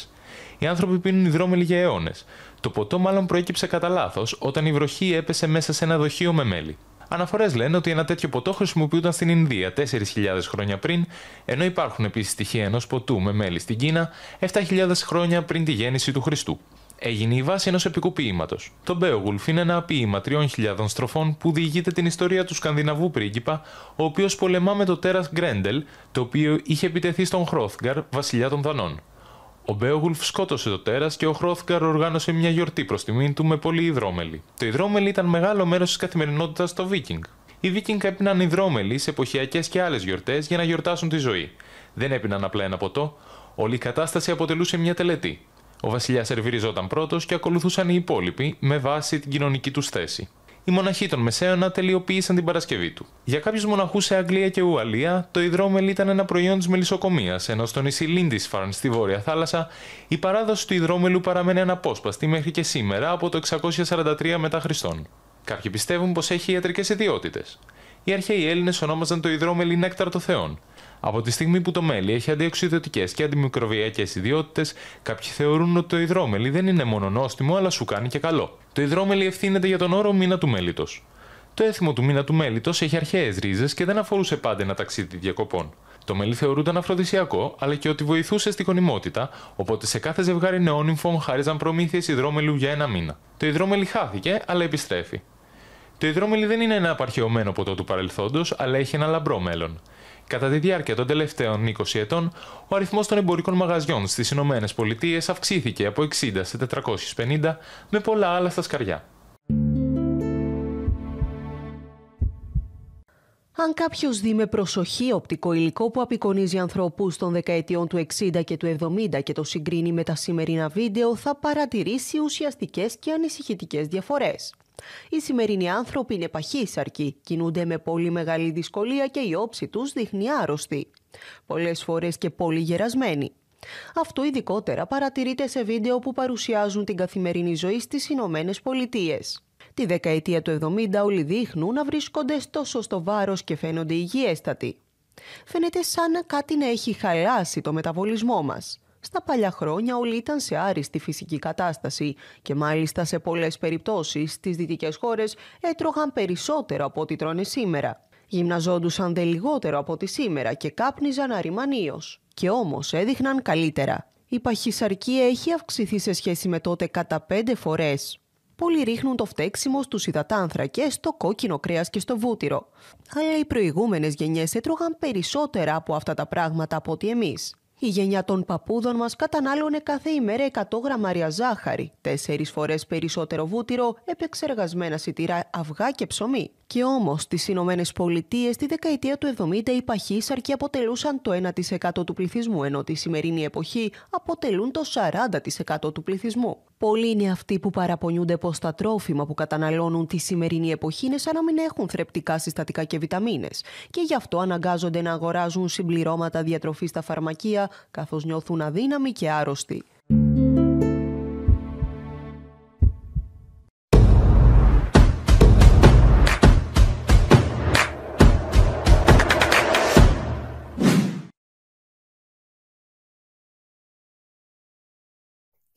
Οι άνθρωποι πίνουν υδρόμελι για αιώνες. Το ποτό μάλλον προέκυψε κατά λάθος όταν η βροχή έπεσε μέσα σε ένα δοχείο με μέλι. Αναφορές λένε ότι ένα τέτοιο ποτό χρησιμοποιούταν στην Ινδία 4.000 χρόνια πριν, ενώ υπάρχουν επίσης στοιχεία ενός ποτού με μέλι στην Κίνα 7.000 χρόνια πριν τη γέννηση του Χριστού. Έγινε η βάση ενός επικού ποίηματος. Το Μπέογουλφ είναι ένα ποίημα 3.000 στροφών που διηγείται την ιστορία του Σκανδιναβού πρίγκιπα, ο οποίος πολεμά με το τέρας Γκρέντελ, το οποίο είχε επιτεθεί στον Χρόθγκαρ, βασιλιά των Δανών. Ο Μπέογουλφ σκότωσε το τέρας και ο Χρόθγκαρ οργάνωσε μια γιορτή προς τιμήν του με πολλοί υδρόμελοι. Το υδρόμελι ήταν μεγάλο μέρος της καθημερινότητας στο Βίκινγκ. Οι Βίκινγκ έπιναν υδρόμελοι σε εποχιακές και άλλες γιορτές για να γιορτάσουν τη ζωή. Δεν έπιναν απλά ένα ποτό. Όλη η κατάσταση αποτελούσε μια τελετή. Ο βασιλιάς σερβίριζόταν πρώτος και ακολουθούσαν οι υπόλοιποι με βάση την κοινωνική τους θέση οι μοναχοί των Μεσαίωνα τελειοποίησαν την Παρασκευή του. Για κάποιους μοναχούς σε Αγγλία και Ουαλία, το υδρόμελ ήταν ένα προϊόν της μελισσοκομείας, ενώ στο νησί Λίντισφαρν στη Βόρεια Θάλασσα, η παράδοση του υδρόμελου παραμένει αναπόσπαστη μέχρι και σήμερα από το 643 μετά Χριστόν. Κάποιοι πιστεύουν πως έχει ιατρικές ιδιότητες. Οι αρχαίοι Έλληνες ονόμαζαν το υδρόμελι νέκταρ των Θεών, από τη στιγμή που το μέλι έχει αντιοξυδωτικέ και αντιμικροβιακές ιδιότητες, κάποιοι θεωρούν ότι το υδρόμελι δεν είναι μόνο νόστιμο, αλλά σου κάνει και καλό. Το υδρόμελι ευθύνεται για τον όρο μήνα του μέλιτος. Το έθιμο του μήνα του μέλιτος έχει αρχαίες ρίζες και δεν αφορούσε πάντα ένα ταξίδι διακοπών. Το μέλι θεωρούνταν αφροδισιακό, αλλά και ότι βοηθούσε στην κονιμότητα, οπότε σε κάθε ζευγάρι νεόνυμφων χάριζαν προμήθειες υδρόμελου για ένα μήνα. Το υδρόμελι χάθηκε, αλλά επιστρέφει. Το υδρόμελι δεν είναι ένα απαρχαιωμένο ποτό του παρελθόντος, αλλά έχει ένα λαμπρό μέλλον. Κατά τη διάρκεια των τελευταίων 20 ετών, ο αριθμός των εμπορικών μαγαζιών στις ΗΠΑ αυξήθηκε από 60 σε 450, με πολλά άλλα στα σκαριά. Αν κάποιος δει με προσοχή οπτικό υλικό που απεικονίζει ανθρώπους των δεκαετιών του 60 και του 70 και το συγκρίνει με τα σημερινά βίντεο, θα παρατηρήσει ουσιαστικές και ανησυχητικές διαφορές. Οι σημερινοί άνθρωποι είναι παχύσαρκοι, κινούνται με πολύ μεγάλη δυσκολία και η όψη τους δείχνει άρρωστη. Πολλές φορές και πολύ γερασμένοι. Αυτό ειδικότερα παρατηρείται σε βίντεο που παρουσιάζουν την καθημερινή ζωή στις Ηνωμένες Πολιτείες. Τη δεκαετία του 70 όλοι δείχνουν να βρίσκονται στο σωστό βάρος και φαίνονται υγιέστατοι. Φαίνεται σαν κάτι να έχει χαλάσει το μεταβολισμό μας. Στα παλιά χρόνια όλοι ήταν σε άριστη φυσική κατάσταση και μάλιστα σε πολλές περιπτώσεις στις δυτικές χώρες έτρωγαν περισσότερο από ό,τι τρώνε σήμερα. Γυμναζόντουσαν δε λιγότερο από ό,τι σήμερα και κάπνιζαν αριμανίως. Και όμως έδειχναν καλύτερα. Η παχυσαρκία έχει αυξηθεί σε σχέση με τότε κατά πέντε φορές πολλοί ρίχνουν το φταίξιμο στους υδατάνθρακες, στο κόκκινο κρέας και στο βούτυρο. Αλλά οι προηγούμενες γενιές έτρωγαν περισσότερα από αυτά τα πράγματα από ότι εμείς. Η γενιά των παππούδων μας κατανάλωνε κάθε ημέρα 100 γραμμάρια ζάχαρη, τέσσερις φορές περισσότερο βούτυρο, επεξεργασμένα σιτήρα αυγά και ψωμί. Και όμως στις Ηνωμένες Πολιτείες τη δεκαετία του 70 οι παχύσαρκοι αποτελούσαν το 1% του πληθυσμού, ενώ τη σημερινή εποχή αποτελούν το 40% του πληθυσμού. Πολλοί είναι αυτοί που παραπονιούνται πως τα τρόφιμα που καταναλώνουν τη σημερινή εποχή είναι σαν να μην έχουν θρεπτικά συστατικά και βιταμίνες, και γι' αυτό αναγκάζονται να αγοράζουν συμπληρώματα διατροφής στα φαρμακεία, καθώς νιώθουν αδύναμοι και άρρωστοι.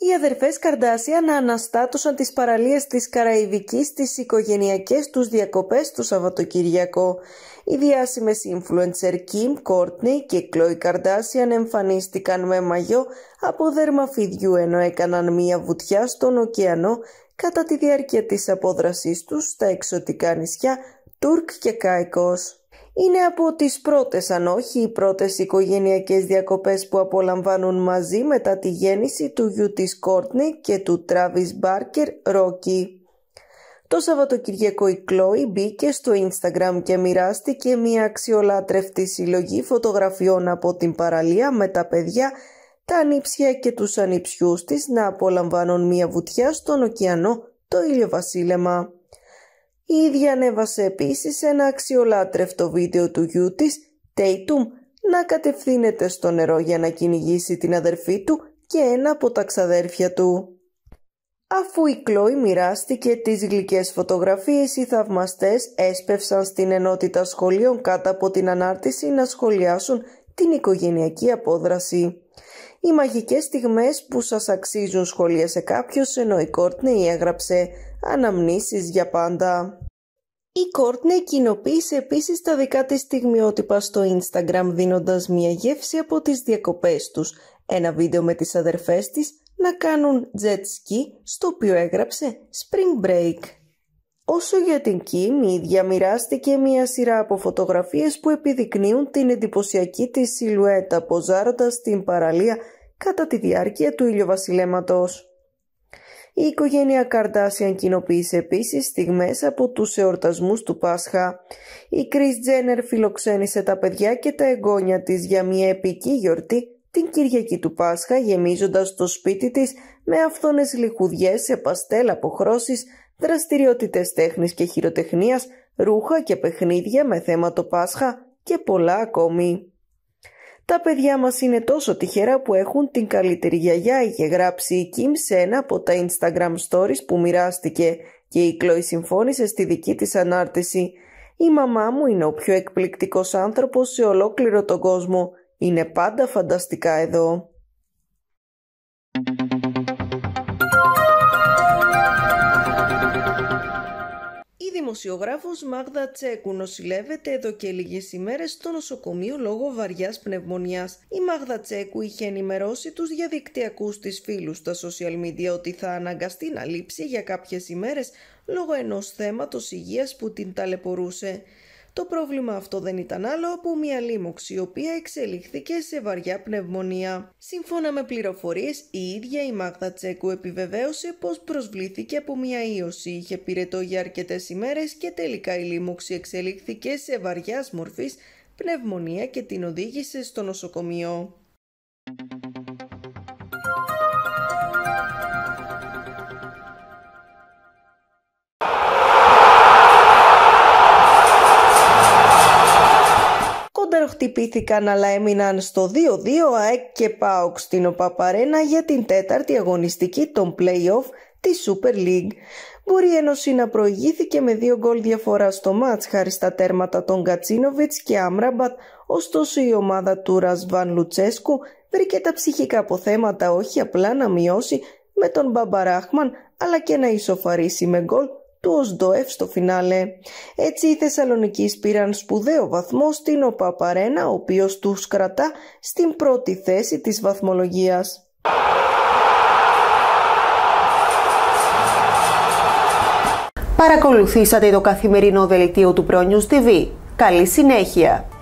οι αδερφές να αναστάτωσαν τις παραλίες της Καραϊβικής στις οικογενειακές τους διακοπές το Σαββατοκυριακό. Οι διάσημες influencer Kim, Courtney και Chloe Καρντάσιαν εμφανίστηκαν με μαγιό από δέρμα φιδιού ενώ έκαναν μία βουτιά στον ωκεανό κατά τη διάρκεια της απόδρασής τους στα εξωτικά νησιά Τούρκ και Κάικος είναι από τις πρώτες αν όχι οι πρώτες οικογενειακές διακοπές που απολαμβάνουν μαζί μετά τη γέννηση του γιου της Κόρτνη και του Τράβις Μπάρκερ Ρόκι. Το Σαββατοκυριακό η Κλόη μπήκε στο Instagram και μοιράστηκε μια αξιολάτρευτη συλλογή φωτογραφιών από την παραλία με τα παιδιά, τα ανήψια και τους ανήψιούς της να απολαμβάνουν μια βουτιά στον ωκεανό το ήλιο βασίλεμα. Η ίδια ανέβασε επίσης ένα αξιολάτρευτο βίντεο του γιού της, Tatum, να κατευθύνεται στο νερό για να κυνηγήσει την αδερφή του και ένα από τα ξαδέρφια του. Αφού η Κλόη μοιράστηκε τις γλυκές φωτογραφίες, οι θαυμαστές έσπευσαν στην ενότητα σχολείων κάτω από την ανάρτηση να σχολιάσουν την οικογενειακή απόδραση οι μαγικές στιγμές που σας αξίζουν σχολεία σε κάποιος, ενώ η Κόρτνεϊ έγραψε «Αναμνήσεις για πάντα». Η Κόρτνεϊ κοινοποίησε επίσης τα δικά της στιγμιότυπα στο Instagram δίνοντας μια γεύση από τις διακοπές τους, ένα βίντεο με τις αδερφές της να κάνουν jet ski, στο οποίο έγραψε «Spring Break». Όσο για την Κιμ, η ίδια μια σειρά από φωτογραφίες που επιδεικνύουν την εντυπωσιακή της σιλουέτα ποζάροντας στην παραλία κατά τη διάρκεια του ηλιοβασιλέματος. Η οικογένεια Καρδάσιαν κοινοποίησε επίσης στιγμές από τους εορτασμούς του Πάσχα. Η Κρίς Τζένερ φιλοξένησε τα παιδιά και τα εγγόνια της για μια επική γιορτή την Κυριακή του Πάσχα γεμίζοντας το σπίτι της με αυθόνες λιχουδιές σε παστέλα δραστηριότητες τέχνης και χειροτεχνίας, ρούχα και παιχνίδια με θέμα το Πάσχα και πολλά ακόμη. Τα παιδιά μας είναι τόσο τυχερά που έχουν την καλύτερη γιαγιά, είχε γράψει η Κιμ σε ένα από τα Instagram stories που μοιράστηκε και η Κλόη συμφώνησε στη δική της ανάρτηση. «Η μαμά μου είναι ο πιο εκπληκτικός άνθρωπος σε ολόκληρο τον κόσμο. Είναι πάντα φανταστικά εδώ». δημοσιογράφος Μάγδα Τσέκου νοσηλεύεται εδώ και λίγες ημέρες στο νοσοκομείο λόγω βαριάς πνευμονιάς. Η Μάγδα Τσέκου είχε ενημερώσει τους διαδικτυακούς της φίλους στα social media ότι θα αναγκαστεί να λείψει για κάποιες ημέρες λόγω ενός θέματος υγείας που την ταλαιπωρούσε. Το πρόβλημα αυτό δεν ήταν άλλο από μια λίμωξη η οποία εξελίχθηκε σε βαριά πνευμονία. Σύμφωνα με πληροφορίες, η ίδια η Μάγδα Τσέκου επιβεβαίωσε πως προσβλήθηκε από μια ίωση, είχε πυρετό για αρκετές ημέρες και τελικά η λίμωξη εξελίχθηκε σε βαριάς μορφής πνευμονία και την οδήγησε στο νοσοκομείο. χτυπήθηκαν αλλά έμειναν στο 2-2 ΑΕΚ και ΠΑΟΚ στην ΟΠΑΠΑΡΕΝΑ για την τέταρτη αγωνιστική των play-off της Super League. Μπορεί η Ένωση να προηγήθηκε με δύο γκολ διαφορά στο μάτς χάρη στα τέρματα των Κατσίνοβιτς και Άμραμπατ, ωστόσο η ομάδα του Ρασβάν Λουτσέσκου βρήκε τα ψυχικά αποθέματα όχι απλά να μειώσει με τον Μπαμπαράχμαν αλλά και να ισοφαρίσει με γκολ του ΟΣΔΟΕΦ στο φινάλε. Έτσι οι Θεσσαλονικείς πήραν σπουδαίο βαθμό στην ΟΠΑΠΑΡΕΝΑ, ο οποίος τους κρατά στην πρώτη θέση της βαθμολογίας. Παρακολουθήσατε το καθημερινό δελτίο του Προνιού TV. Καλή συνέχεια!